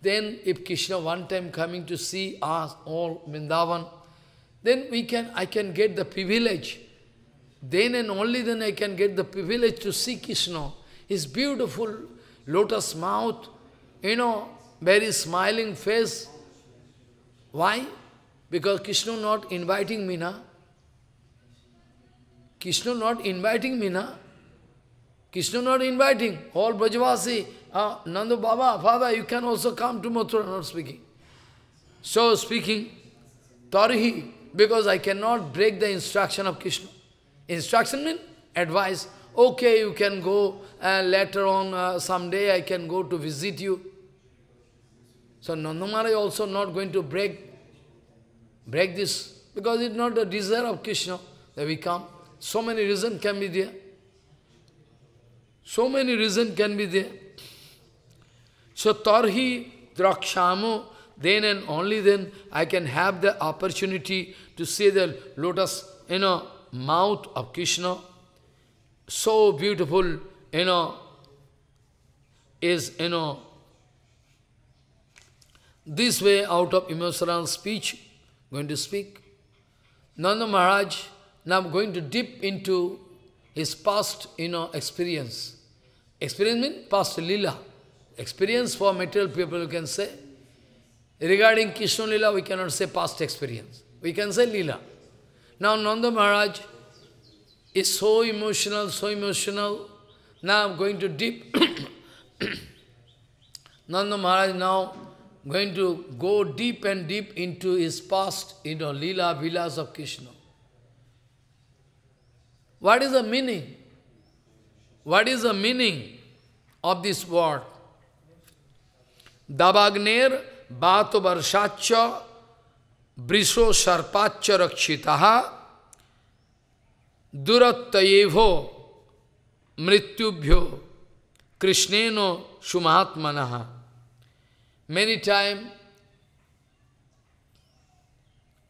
then if Krishna one time coming to see us all Vrindavan, then we can I can get the privilege. Then and only then I can get the privilege to see Krishna. His beautiful lotus mouth, you know, very smiling face. Why? Because Krishna not inviting me now. Krishna not inviting me, na? Krishna not inviting. All Brajavasi, uh, ah, Nanda Baba, Father, you can also come to Mathura, not speaking. So speaking, Tarihi, because I cannot break the instruction of Krishna. Instruction means advice. Okay, you can go, uh, later on, uh, someday I can go to visit you. So Nandamara is also not going to break, break this, because it's not the desire of Krishna that we come. So many reasons can be there. So many reasons can be there. So tarhi drakshamo, then and only then I can have the opportunity to see the lotus, you know, mouth of Krishna. So beautiful, you know, is, you know, this way out of emotional speech, going to speak. Nanda Maharaj, now I'm going to dip into his past, you know, experience. Experience means past lila. Experience for material people, you can say. Regarding Krishna lila, we cannot say past experience. We can say lila. Now Nanda Maharaj is so emotional, so emotional. Now I'm going to dip. *coughs* Nanda Maharaj now going to go deep and deep into his past, you know, lila, vilas of Krishna. What is the meaning? What is the meaning of this word? Dabagner bato Varshacha Briso Sarpacha Rakshitaha Durattayevo Mrityubhyo Krishneno Sumahatmanaha. Many times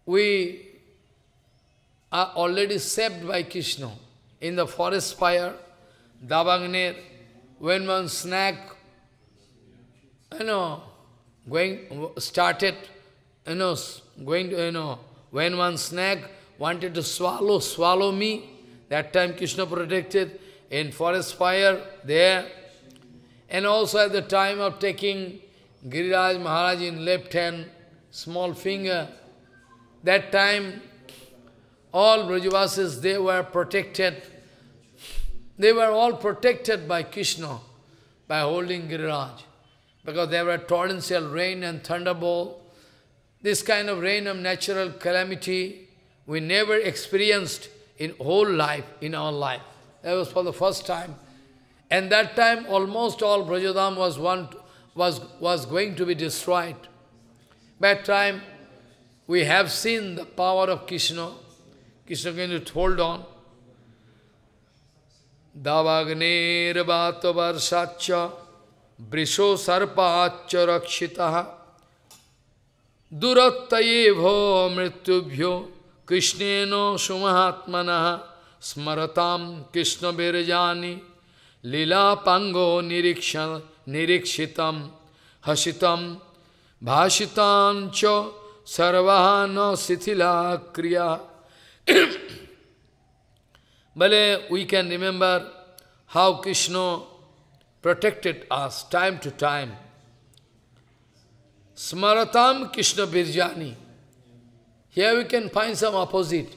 we are already saved by Krishna in the forest fire, Dabangner, when one snack, you know, going, started, you know, going to, you know, when one snake wanted to swallow, swallow me, that time Krishna protected in forest fire, there. And also at the time of taking Giriraj Maharaj in left hand, small finger, that time all Brajavasis, they were protected they were all protected by Krishna, by holding Giriraj, because there were torrential rain and thunderbolt. This kind of rain of natural calamity we never experienced in whole life, in our life. That was for the first time. And that time, almost all Brajadam was, one, was, was going to be destroyed. By that time, we have seen the power of Krishna. Krishna going to hold on. दवाग्नेर्वातवर्षाच वृषो सर्पाच रक्षिता दुरत्त भो मृत्युभ्यो कृष्णन सुमहात्म स्मरता कृष्ण बीरजानी लीलापांगो निरीक्ष निरीक्षित हसित भाषिता न शिथिला क्रिया But we can remember how Krishna protected us time to time. Smaratam Krishna Birjani. Here we can find some opposite.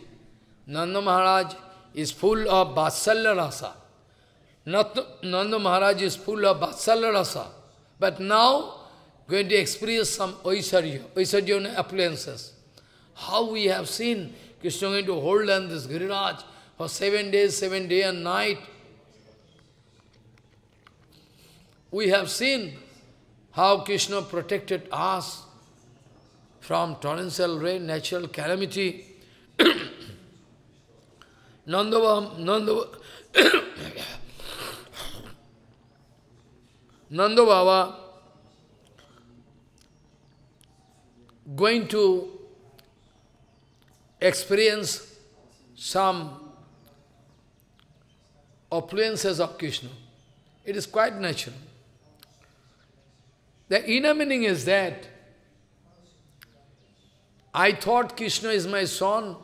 Nanda Maharaj is full of Vatsalya Rasa. Nanda Maharaj is full of Vatsalya Rasa. But now, going to experience some Oisarya, Oisarya appliances. How we have seen Krishna going to hold on this Giriraj, for seven days, seven day and night. We have seen how Krishna protected us from torrential rain, natural calamity. Nandavam, Nandavam, Nanda going to experience some opulences of Krishna. It is quite natural. The inner meaning is that I thought Krishna is my son,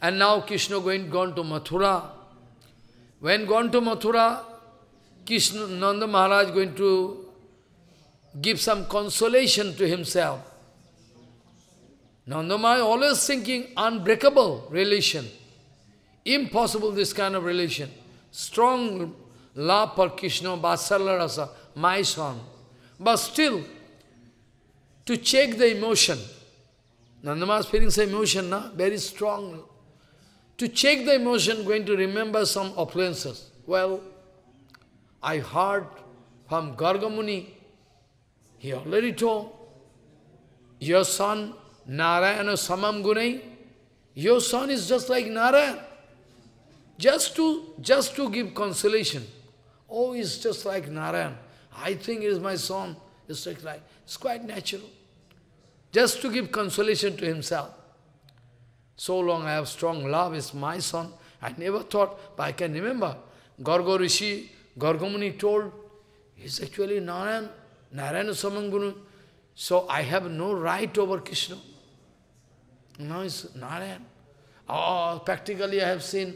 and now Krishna going gone to Mathura. When gone to Mathura, Krishna Nanda Maharaj going to give some consolation to himself. Nanda Maharaj always thinking unbreakable relation. Impossible this kind of relation. Strong love for Krishna, Vatsalya Rasa, my son. But still, to check the emotion, Nandama's feelings emotion, na? very strong. To check the emotion, going to remember some occurrences. Well, I heard from Gargamuni, he already told, your son, Narayana Samam Gunai, your son is just like Narayana. Just to, just to give consolation. Oh, it's just like Narayan. I think is my son. It's just like, it's quite natural. Just to give consolation to himself. So long I have strong love, it's my son. I never thought, but I can remember. Garga Rishi, Gargamuni told, he's actually Narayan, Narayan Samangunu. So I have no right over Krishna. Now it's Narayan. Oh, practically I have seen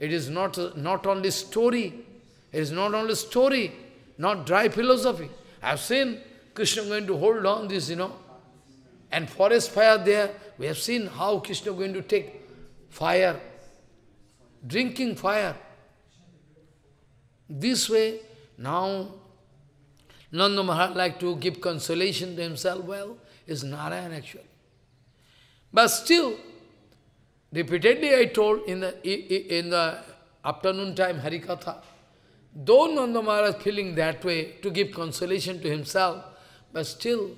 it is not, not only story, it is not only story, not dry philosophy. I have seen Krishna going to hold on this, you know, and forest fire there, we have seen how Krishna going to take fire, drinking fire. This way, now, Nanda Maharaj like to give consolation to himself, well, is Narayan actually. But still, Repeatedly I told in the, in the afternoon time Harikatha, though Nanda Maharaj feeling that way to give consolation to himself, but still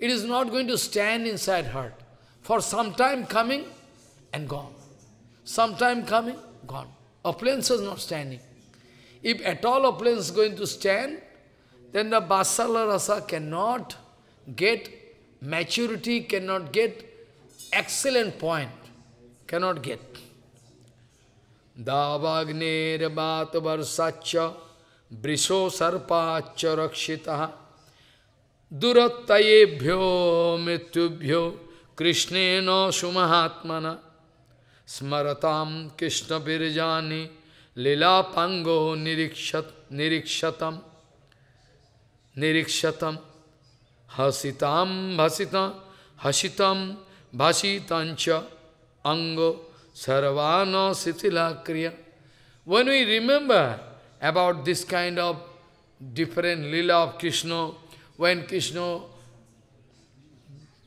it is not going to stand inside heart. For some time coming and gone. Some time coming, gone. Appliance is not standing. If at all appliance is going to stand, then the Basala Rasa cannot get maturity, cannot get excellent point cannot get. Davagner Bhatavarsaccha Briso Sarpacha Rakshitaha Durattayebhyo Krishna no Sumahatmana Smaratam Krishna Pirjani Lila Pango Nirikshat, Nirikshatam Nirikshatam Hasitam Hasitam Hasitam Bhasitancha ango sarvano sithila kriya. When we remember about this kind of different lila of Krishna, when Krishna,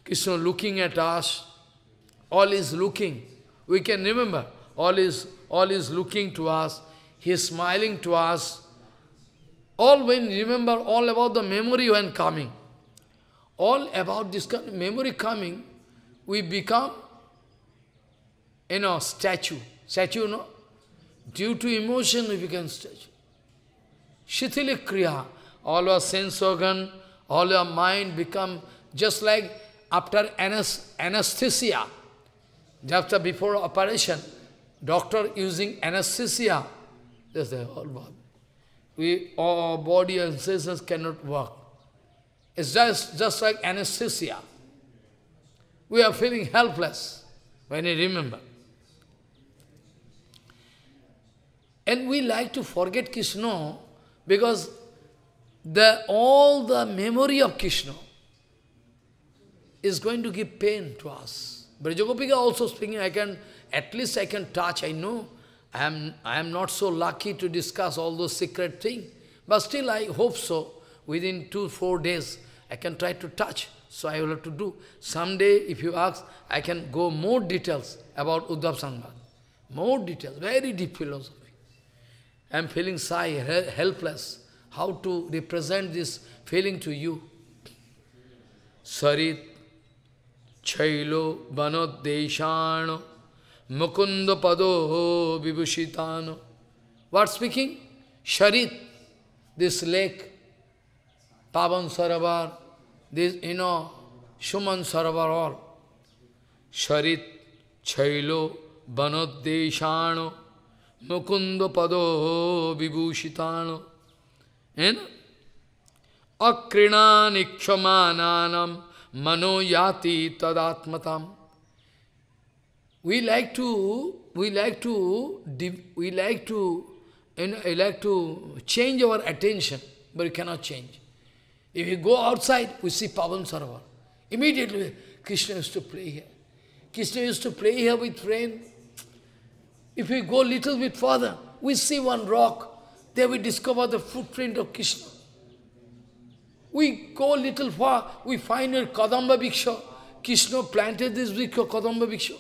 Krishna looking at us, all is looking. We can remember, all is, all is looking to us, He is smiling to us. All when remember, all about the memory when coming. All about this kind of memory coming, we become you know, statue. Statue, no? Due to emotion, we become statue. Shithili kriya, all our sense organ, all your mind become just like after anesthesia, after before operation, doctor using anesthesia, the whole body. we, our body and senses cannot work. It's just, just like anesthesia. We are feeling helpless when you remember. And we like to forget Krishna because the, all the memory of Krishna is going to give pain to us. Brajagopika also speaking, I can, at least I can touch, I know. I am, I am not so lucky to discuss all those secret things. But still I hope so. Within two, four days, I can try to touch. So I will have to do. Someday, if you ask, I can go more details about Uddhav Sangha. More details, very deep philosophy. I am feeling shy, helpless. How to represent this feeling to you? Sarit Chailo Banodeshano Mukunda Padoho Vibhushitano. What speaking? Sharit, this lake, Pavan Saravar, this, you know, Shuman Saravar, all. Sharit Chailo Banodeshano Mukunda pado vibhushitano. And akrina nikshamananam mano yati tadatmatam. We like to, we like to, we like to, you know, we like to change our attention, but we cannot change. If you go outside, we see Pavan Sarovar. Immediately, Krishna used to play here. Krishna used to play here with friends. If we go little bit further, we see one rock, there we discover the footprint of Krishna. We go little far, we find a Kadamba Bhiksha. Krishna planted this Bhiksha, Kadamba Bhiksha.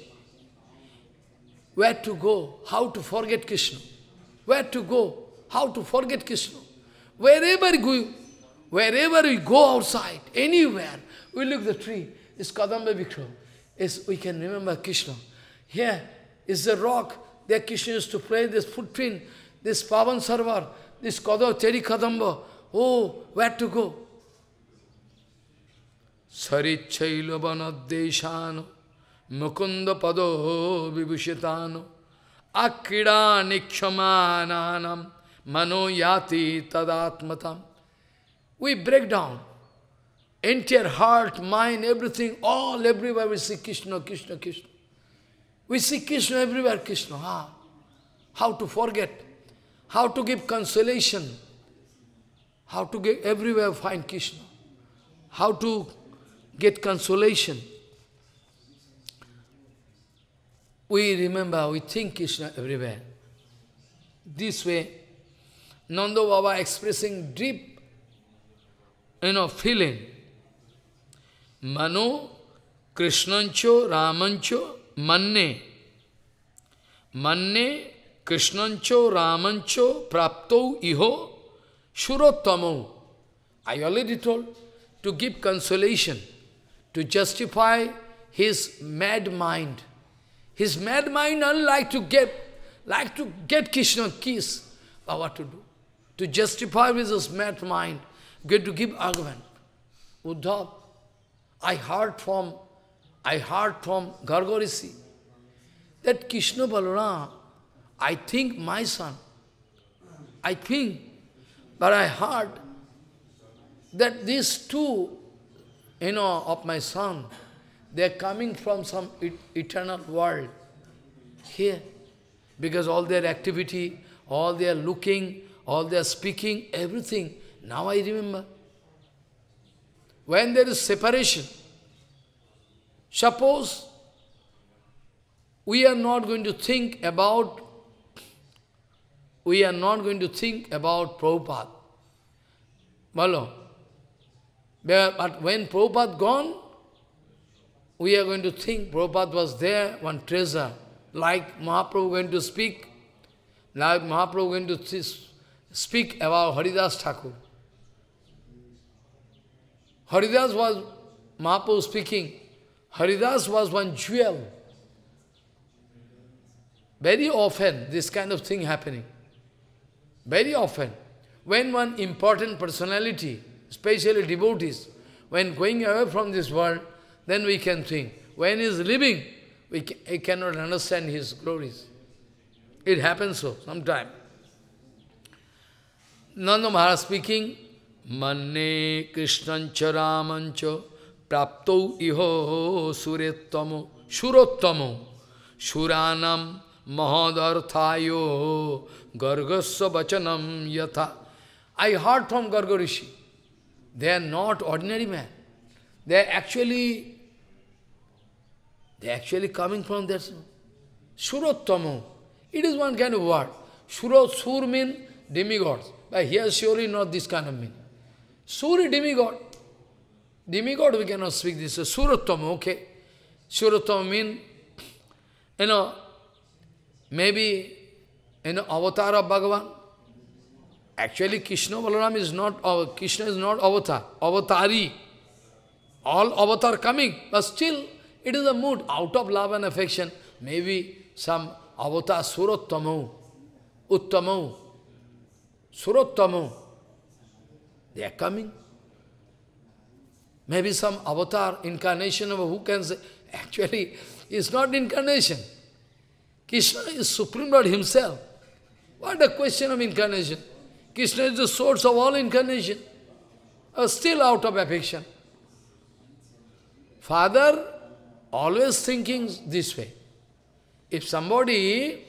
Where to go? How to forget Krishna? Where to go? How to forget Krishna? Wherever we go, wherever we go outside, anywhere, we look the tree. It's Kadamba Bhiksha. It's, we can remember Krishna. Here is the rock. There Krishna used to play this footprint, this Pavan Sarvar, this Kadam, Teri Kadamba. Oh, where to go? Sarichailabanadeshano Mukunda Pado vibushitano Akira Nikshamananam Mano Yati Tadatmatam. We break down. Entire heart, mind, everything, all everywhere we see Krishna, Krishna, Krishna. We see Krishna everywhere, Krishna. Ah, how to forget, how to give consolation, how to get everywhere find Krishna, how to get consolation. We remember, we think Krishna everywhere. This way, Nanda Baba expressing deep, you know, feeling. Mano, Krishnancho, Ramancho, manne. Manne Krishnancho Ramancho Prapto Iho Shurottamo. I already told, to give consolation, to justify his mad mind. His mad mind like to get, like to get Krishna kiss. But what to do? To justify with his mad mind, get to give argument. Uddhav, I heard from I heard from Gargorisi that Krishna Balaram, I think my son, I think, but I heard that these two, you know, of my son, they are coming from some et eternal world here because all their activity, all their looking, all their speaking, everything, now I remember. When there is separation, Suppose we are not going to think about, we are not going to think about Prabhupada. Balo. But when Prabhupada gone, we are going to think Prabhupada was there, one treasure. Like Mahaprabhu going to speak, like Mahaprabhu going to speak about Haridas Thakur. Haridas was Mahaprabhu speaking, Haridas was one jewel. Very often this kind of thing happening. Very often. When one important personality, especially devotees, when going away from this world, then we can think. When he is living, we, can, we cannot understand his glories. It happens so, sometime. Nanda Maharaj speaking, Manne Krishnan Mancho. प्राप्त इह सुरेतम सुरोत्तम सुरानम महदर्थायो गर्गस्व वचनम यथा I heard from Garga Rishi they are not ordinary man they are actually they actually coming from दर्स सुरोत्तम it is one can word suro sura mean demigod by here surely not this can of mean sur demigod demigod we cannot speak this. So, uh, Surottama, okay. Surottama means, you know, maybe, you know, avatar of Bhagavan. Actually, Krishna Balaram is not, uh, Krishna is not avatar, avatari. All avatar coming, but still, it is a mood out of love and affection. Maybe some avatar surottamo, uttama, surottamo. They are coming. Maybe some avatar, incarnation of who can say, actually, it's not incarnation. Krishna is Supreme Lord Himself. What a question of incarnation. Krishna is the source of all incarnation. Uh, still out of affection. Father always thinking this way. If somebody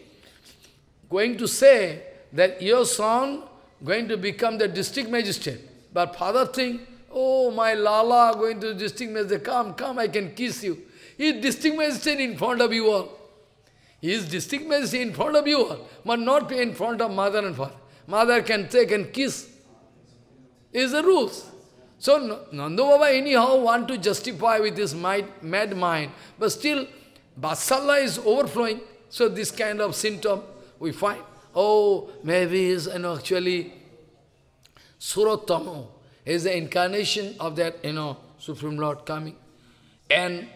going to say that your son going to become the district magistrate, but father think Oh, my Lala going to distinguish. magistrate, come, come, I can kiss you. He is in front of you all. He is in front of you all, but not in front of mother and father. Mother can take and kiss. Is the rules. So Nanda Baba anyhow want to justify with his mad mind, but still Basala is overflowing. So this kind of symptom we find. Oh, maybe is and actually Suratamo is the incarnation of that, you know, Supreme Lord coming. And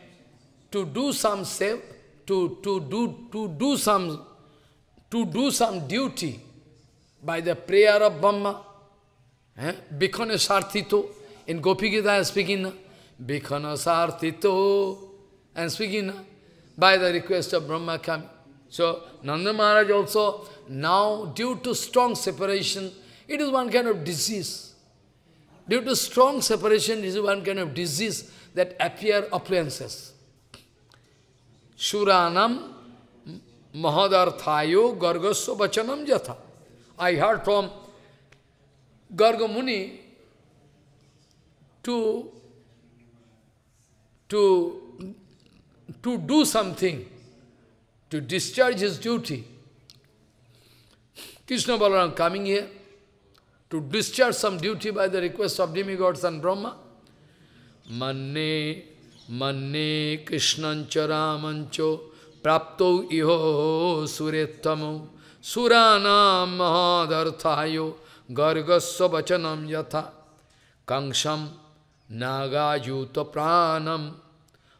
to do some save, to, to, do, to, do some, to do some duty by the prayer of Brahma, eh? Bhikkhana Sartito, in Gopigita speaking, Bhikkhana Sartito, and speaking by the request of Brahma coming. So, Nanda Maharaj also, now due to strong separation, it is one kind of disease. Due to strong separation, this is one kind of disease that appear appliances. Shuranam mahadarthayo gargasso vachanam jatha. I heard from Gargamuni to, to, to do something, to discharge his duty. Krishna Balaram coming here, to discharge some duty by the request of demigods and Brahma. Manne, manne krishnancha ramancho prapto iho surettamo suranam mahadarthayo gargasya vachanam yatha kangsham nagajuta pranam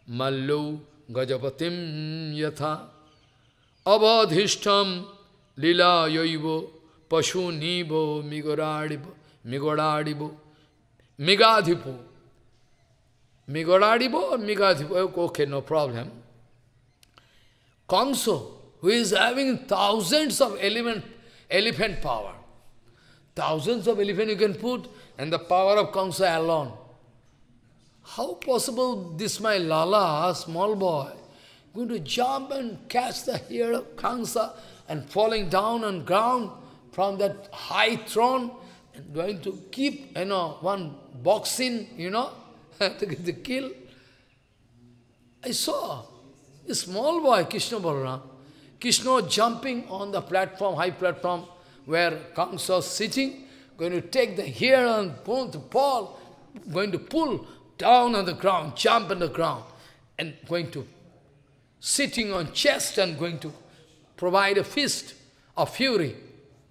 mallo gajapatim yatha abadhishtam lila yoivo Pashu Nibo Migodadibo Migodadibo Migadhipo. Migodadibo or Migadhipo? Okay, no problem. Kongso, who is having thousands of element, elephant power. Thousands of elephant you can put, and the power of Kongsa alone. How possible this my Lala, small boy, going to jump and catch the hair of Kansa and falling down on ground? from that high throne, going to keep, you know, one boxing, you know, *laughs* to get the kill. I saw a small boy, Krishna Balaram, Krishna jumping on the platform, high platform, where Kamsa is sitting, going to take the hair and pull to pull, going to pull down on the ground, jump on the ground, and going to, sitting on chest and going to provide a fist of fury.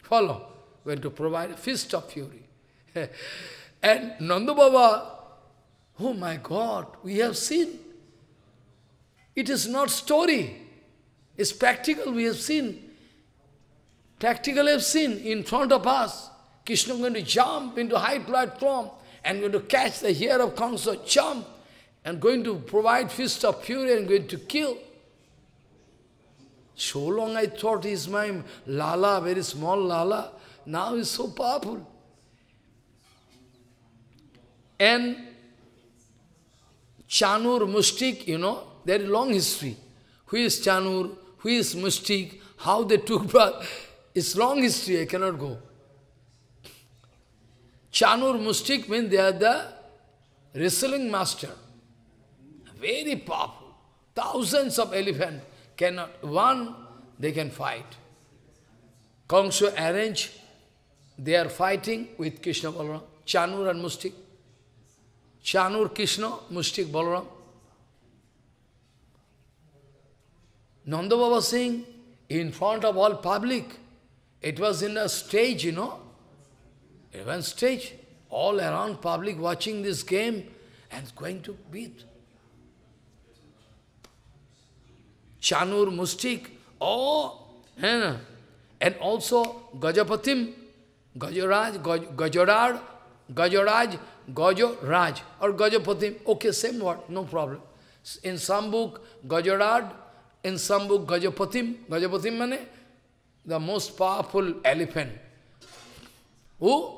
Follow. Going to provide a feast of fury. *laughs* and Nanda Baba, oh my God, we have seen. It is not story. It's practical we have seen. We have seen in front of us. Krishna going to jump into high platform and going to catch the hair of Kansa, jump, and going to provide fist of fury and going to kill. So long I thought is my Lala, very small Lala, now is so powerful. And Chanur, Mustik, you know, there is long history. Who is Chanur? Who is Mustik? How they took *laughs* birth? It's long history, I cannot go. Chanur, Mustik means they are the wrestling master. Very powerful. Thousands of elephants cannot, one, they can fight. Kongso arrange, they are fighting with Krishna Balaram, Chanur and Mustik. Chanur Krishna, Mustik Balaram. Nanda Baba Singh, in front of all public, it was in a stage, you know, even stage, all around public watching this game and going to beat. Chanur, Mustik, all, and, and also Gajapatim, Gajaraj, Gaj, Gajarad, Gajaraj, Gajaraj, or Gajapatim. Okay, same word, no problem. In some book, Gajarad, in some book, Gajapatim. Gajapatim means the most powerful elephant. Who?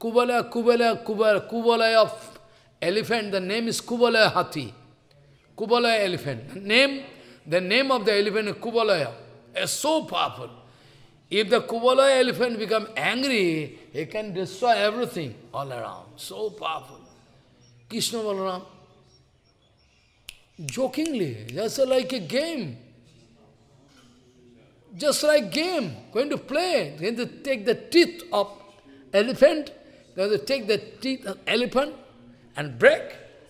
Kubala, Kubala, Kubala, Kubala of elephant. The name is Kubala Hathi. Kubala elephant. Name The name of the elephant is Kubalaya. It's so powerful. If the Kubalaya elephant become angry, he can destroy everything all around. So powerful. Krishna Balaram. Jokingly, just like a game. Just like game, going to play, going to take the teeth of elephant, going to take the teeth of elephant and break,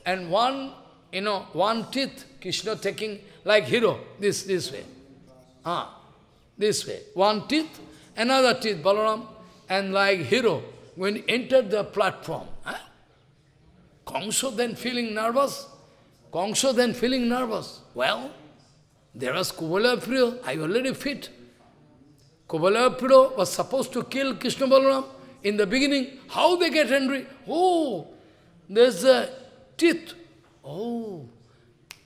and one, you know, one teeth, Krishna taking like hero, this, this way. Ah, this way. One teeth, another teeth, Balaram, and like hero, when he entered the platform. Eh? Kongso then feeling nervous. Kongso then feeling nervous. Well, there was Kubalaprio, I already fit. Kubalaprio was supposed to kill Krishna Balaram. In the beginning, how they get angry? Oh, there's a teeth. Oh,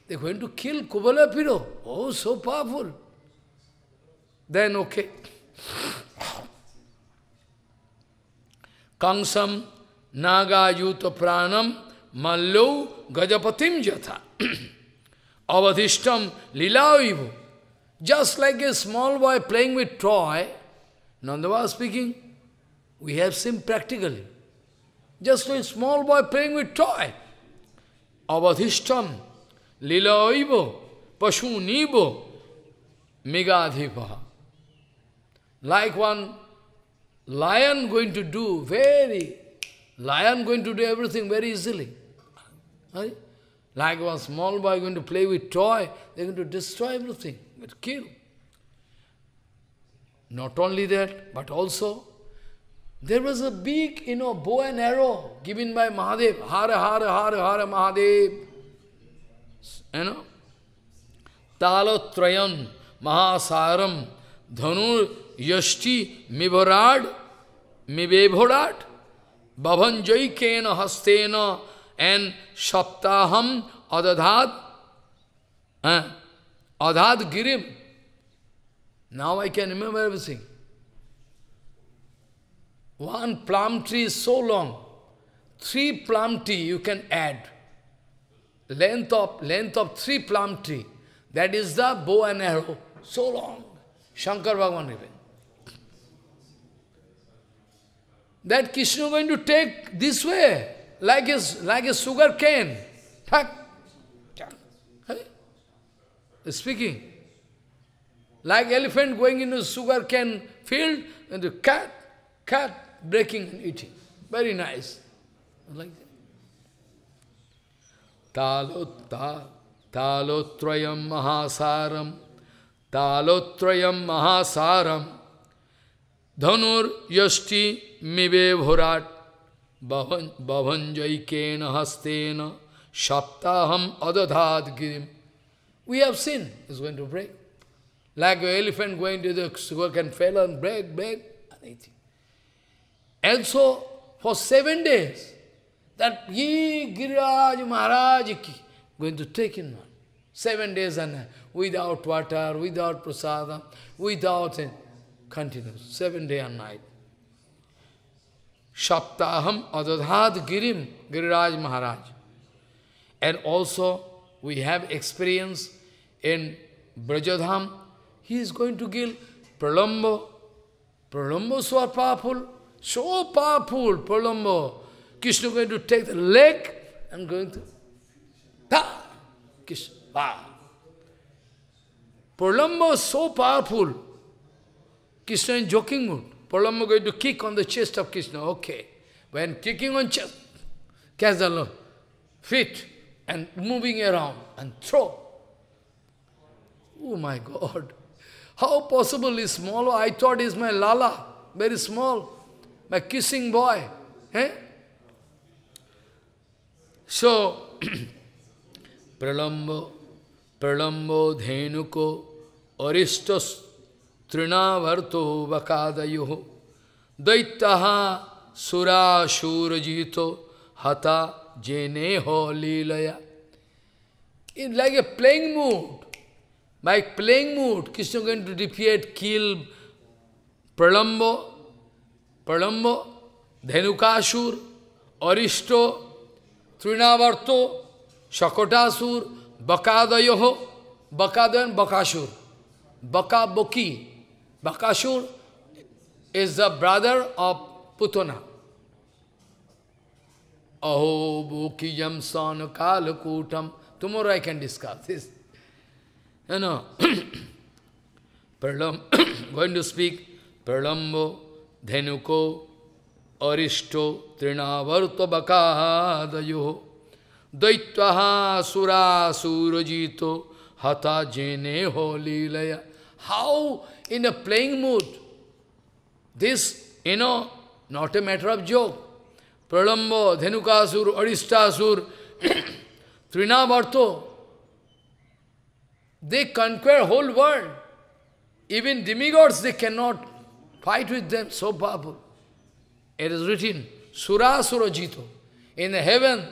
they're going to kill Piro. Oh, so powerful. Then, okay. Kangsam Naga Yuta Pranam Mallo Gajapatim Jatha *clears throat* Avadhishtam Lilavivu. Just like a small boy playing with toy, Nandava speaking, we have seen practically. Just like a small boy playing with toy. Avadhishtam Lila pashu megadhipaha. Like one lion going to do very, lion going to do everything very easily. Right? Like one small boy going to play with toy, they're going to destroy everything, but kill. Not only that, but also there was a big, you know, bow and arrow given by Mahadev. Hara, Hara, Hara, Hara, Mahadev you know. Talotrayan Mahasaram Dhanur Yashti Mibharad Mibebhodat Bhavanjaikena Hastena and Saptaham Adadhad eh? Adhad Girim. Now I can remember everything. One plum tree is so long. Three plum tree you can add length of, length of three plum tree. That is the bow and arrow. So long. Shankar Bhagavan even. That Krishna going to take this way, like a, like a sugar cane. Thak. Speaking. Like elephant going into sugar cane field, and the cat, cat breaking and eating. Very nice. Like that. Talotta, talotrayam mahasaram, talotrayam mahasaram, dhanur yashti mibe bhurat, bhavanjaikena hastena, shaptaham adadhad girim. We have seen, is going to break. Like an elephant going to the work and fell and break, break, anything. And so, for seven days, that he, Giriraj Maharaj, going to take in one. Seven days and uh, without water, without prasada, without it, continuous, seven day and night. Shaptaham Adadhad Girim, Giriraj Maharaj. And also, we have experience in Brajadham. He is going to kill Pralamba. Pralamba so powerful, so powerful, Pralamba. Krishna going to take the leg and going to... Ta! Krishna. Wow. Pralamba so powerful. Krishna in joking mood. Pralamba going to kick on the chest of Krishna. Okay. When kicking on chest, catch the feet and moving around and throw. Oh my God. How possible is small? I thought is my Lala, very small, my kissing boy. Eh? So, pralambo, pralambo dhenuko, aristos trinavarto vakadayo, daitaha sura surajito hata jeneho lilaya. In like a playing mood. By playing mood, Krishna is going to defeat, kill Pralambo, Pralambo, Dhenukasur, Aristo, Trinavarto, Shakotasur, Bakadayoho, Bakadayan Bakashur Baka Boki. is the brother of Putana. Aho Bukijam San Kalakutam. Tomorrow I can discuss this. You know, Pralam, *clears throat* *clears throat* going to speak Pralambo, Dhenuko, अरिष्टो तृणावर्तबकादयो दैत्वा सुरासुरजितो हता जेने हो लीलया How in a playing mood, this, you know, not a matter of joke. Pralambo, Dhenukasur, Aristasur, *coughs* Trinavarto, they conquer whole world. Even demigods, they cannot fight with them, so powerful. It is written, Sura Sura Jito. In the heaven,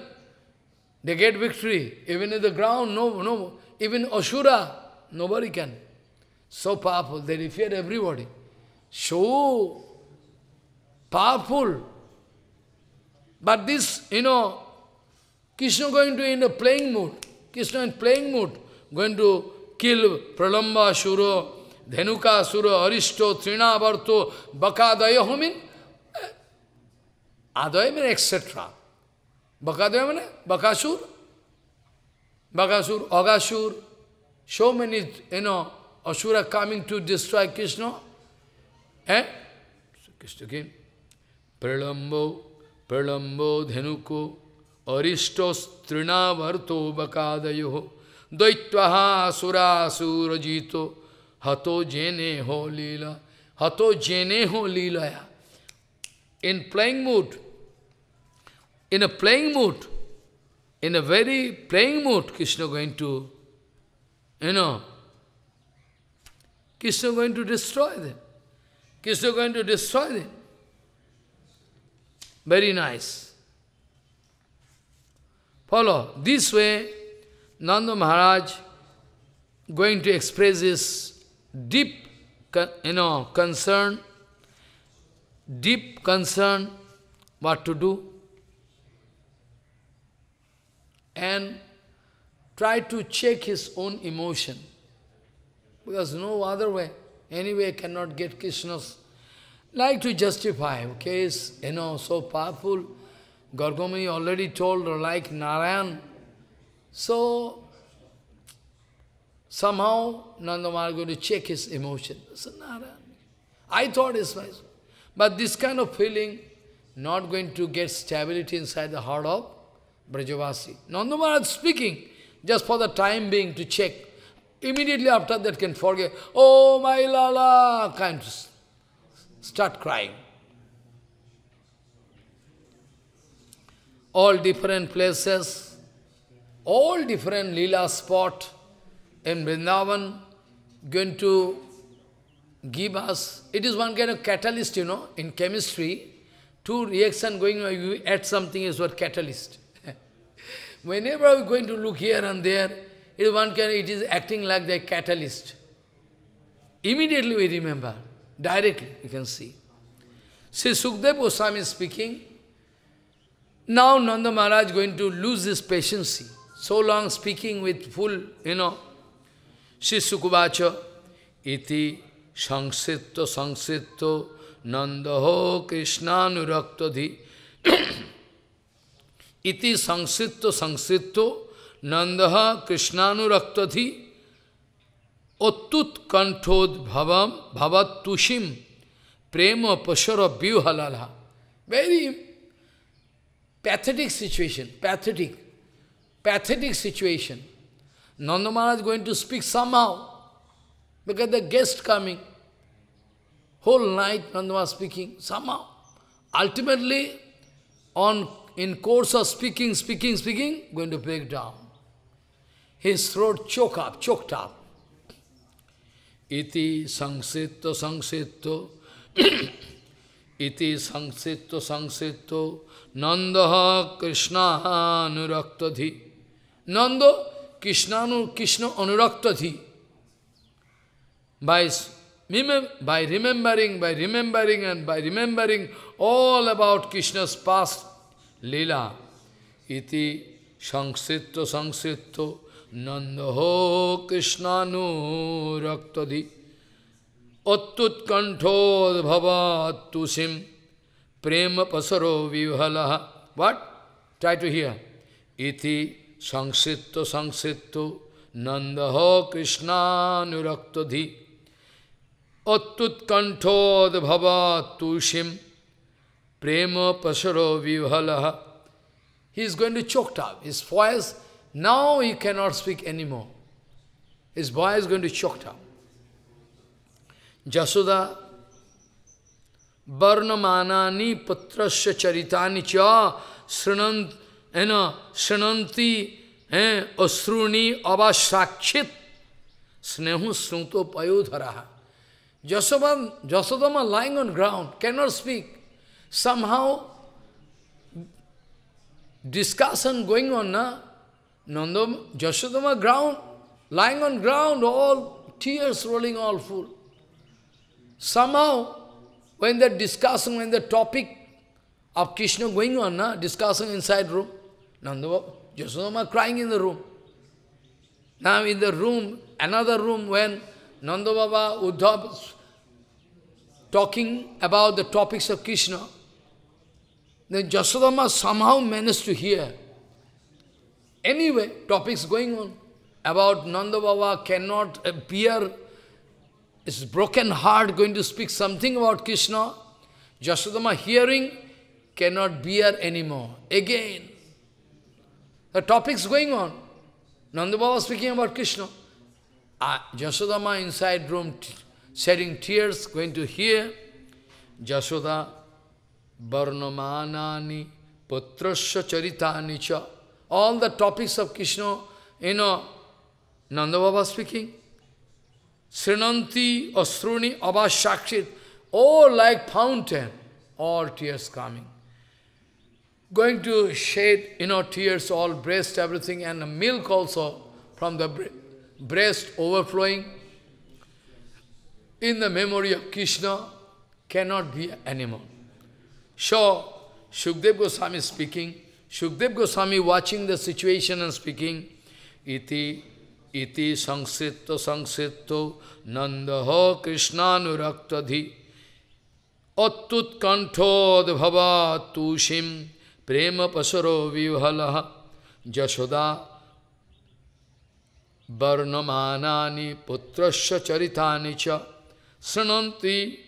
they get victory. Even in the ground, no, no. Even Asura, nobody can. So powerful, they defeat everybody. So powerful. But this, you know, Krishna going to in a playing mood. Krishna in playing mood, going to kill Pralamba, Shura, Dhenuka, Sura, Aristo, Trinavarto, Bakadaya, Homin. आदय मैंने etcetera बकादय मैंने Bakasura Bakasura Aghasura so many you know asura are coming to destroy Krishna a Krishna की प्रलम्बो प्रलम्बो धेनुको अरिष्टो तृणावर्तो बकादयो दैत्यासुरासुर जीतो हतो जेने हो लीला हतो जेने हो लीलाया in playing mood in a playing mood, in a very playing mood, Krishna going to, you know, Krishna going to destroy them. Krishna going to destroy them. Very nice. Follow. This way, Nanda Maharaj going to express his deep, you know, concern, deep concern, what to do and try to check his own emotion. Because no other way, anyway, cannot get Krishna's. Like to justify, okay, it's, you know, so powerful. Gorgomani already told, like Narayan. So, somehow, Nandamar going to check his emotion. So, Narayan. I thought it's nice. But this kind of feeling, not going to get stability inside the heart of Brajavasi. Nanda Maharaj speaking, just for the time being to check. Immediately after that can forget, oh my Lala, can not start crying. All different places, all different lila spot in Vrindavan going to give us, it is one kind of catalyst, you know, in chemistry, two reaction going, you add something is what catalyst. Whenever we're going to look here and there, it, one can, it is acting like the catalyst. Immediately we remember, directly you can see. See, Sukdev Goswami is speaking, now Nanda Maharaj is going to lose his patience. So long speaking with full, you know, Sri Sukubacha, iti sangsitto sangsitto nandaho di. Nandha संसित्व संसित्व ottut कृष्णानुरक्तधि bhavam bhavat tushim prema pashara व्यूहलाला Very pathetic situation, pathetic, pathetic situation. Nanda Maharaj is going to speak somehow, because the guest coming. Whole night Nanda was speaking, somehow. Ultimately, on in course of speaking, speaking, speaking, going to break down. His throat choked up, choked up. Iti sangsitto sangsitto, iti sangsitto sangsitto, nandaha Krishna anuraktadhi. Nanda, Krishnanu, Krishna anuraktadhi. By, by remembering, by remembering and by remembering all about Krishna's past লীলা ইতি সংসৃত্য সংসৃত্য নন্দহ কৃষ্ণানু রক্তধি অত্যুৎকণ্ঠোদ্ভবাতুষিম প্রেম পসরো বিহল বাট ট্রাই টু হিয়ার ইতি সংসৃত্য সংসৃত্য নন্দহ কৃষ্ণানুরক্তধি অত্যুৎকণ্ঠোদ্ভবাতুষিম prema pasaro vivalaha. He is going to choked up. His voice, now he cannot speak anymore. His voice is going to choked up. Jasuda Barnamanani Patrasya Charitani Cha Srinant ena, Srinanti eh, Asruni Abashakshit Snehu Snuto Payodhara. Jasodama lying on ground, cannot speak. somehow discussion going on, na? Nandam, Jashodama ground, lying on ground, all tears rolling all full. Somehow, when the discussion, when the topic of Krishna going on, na? discussing inside room, Nandam, Jashodama crying in the room. Now in the room, another room, when Nanda Baba, talking about the topics of Krishna, then Jasodama somehow managed to hear. Anyway, topics going on about Nanda Baba cannot appear, his broken heart going to speak something about Krishna. Jasodama hearing cannot bear anymore. Again, the topics going on. Nanda Baba speaking about Krishna. Uh, ah, Jasodama inside room shedding tears, going to hear Jasoda Varnamanani Putrasya Charitani cha. All the topics of Krishna, you know, Nanda Baba speaking. Srinanti, Asruni, Abhashakshit, all like fountain, all tears coming. Going to shed, you know, tears, all breast, everything, and milk also from the breast overflowing. In the memory of Krishna cannot be anymore. Sure, Shukdev Goswami is speaking. Shukdev Goswami watching the situation and speaking. Iti, iti Krishna sangsitto sangsitto nandaha krishnanuraktadhi bhava tu shim prema pasaro vivhalaha jasoda varnamanani putrasya charitani cha sananti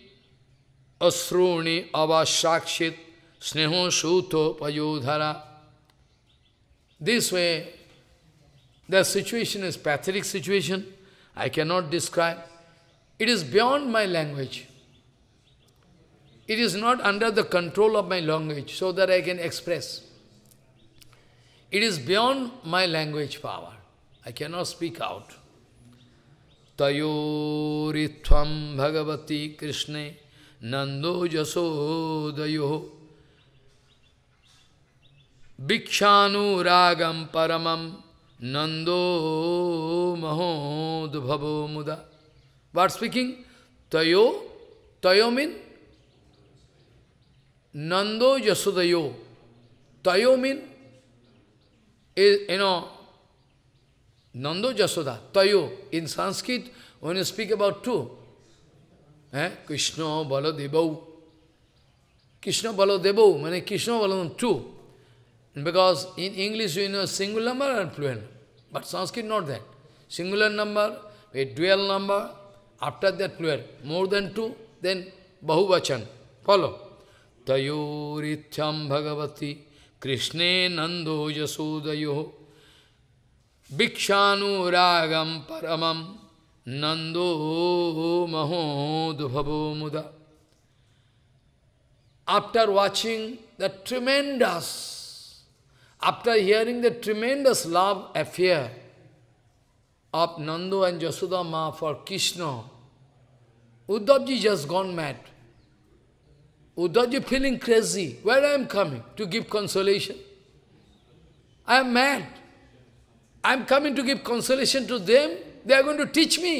अश्रूणी अवशाक्षित स्नेहो सूतो पयोधरा this way the situation is pathetic situation I can not describe it is beyond my language it is not under the control of my language so that I can express it is beyond my language power I can not speak out तयोरिथम भगवती कृष्ण Nando Jasodayo Bhikshanuragam Paramam Nando Mahodbhavo Muda. What speaking? Tayo, Tayo mean Nando Yasudayo. Tayo mean you know, Nando Jasoda, Tayo. In Sanskrit, when you speak about two, Eh? Krishna Baladevo. Krishna Baladevo, meaning Krishna Baladeva two. Because in English you know singular number and plural. But Sanskrit not that. Singular number, a dual number, after that plural. More than two, then bahuvachan. Follow. Tayoritham Bhagavati Krishne Nando Yasudayo Ragam Paramam Nandu महोद्भवो Muda. after watching the tremendous, after hearing the tremendous love affair of Nandu and Ma for Krishna, Uddhavji just gone mad. Uddhavji feeling crazy. Where I am coming? To give consolation. I am mad. I am coming to give consolation to them. They are going to teach me.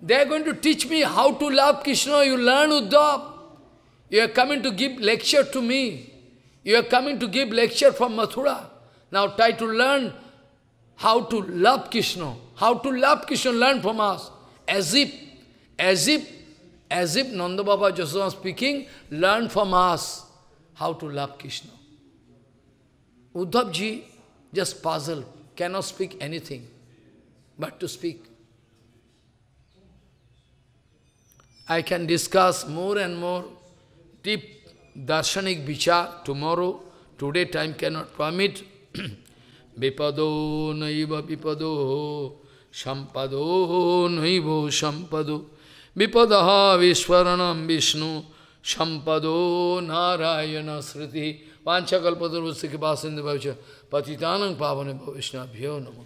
They are going to teach me how to love Krishna. You learn Uddhav. You are coming to give lecture to me. You are coming to give lecture from Mathura. Now try to learn how to love Krishna. How to love Krishna, learn from us. As if, as if, as if Nanda Baba Jasoda speaking, learn from us how to love Krishna. Uddhavji just puzzled, cannot speak anything but to speak. I can discuss more and more deep darshanic vichar tomorrow. Today time cannot permit. *clears throat* Vipado naiva vipado shampado naivo shampado. vipadaha vishwaranam vishnu shampado narayana sriti vanchakalpadurvasikipasindhavavcha patitanang pavane bhavishnabhyo namo.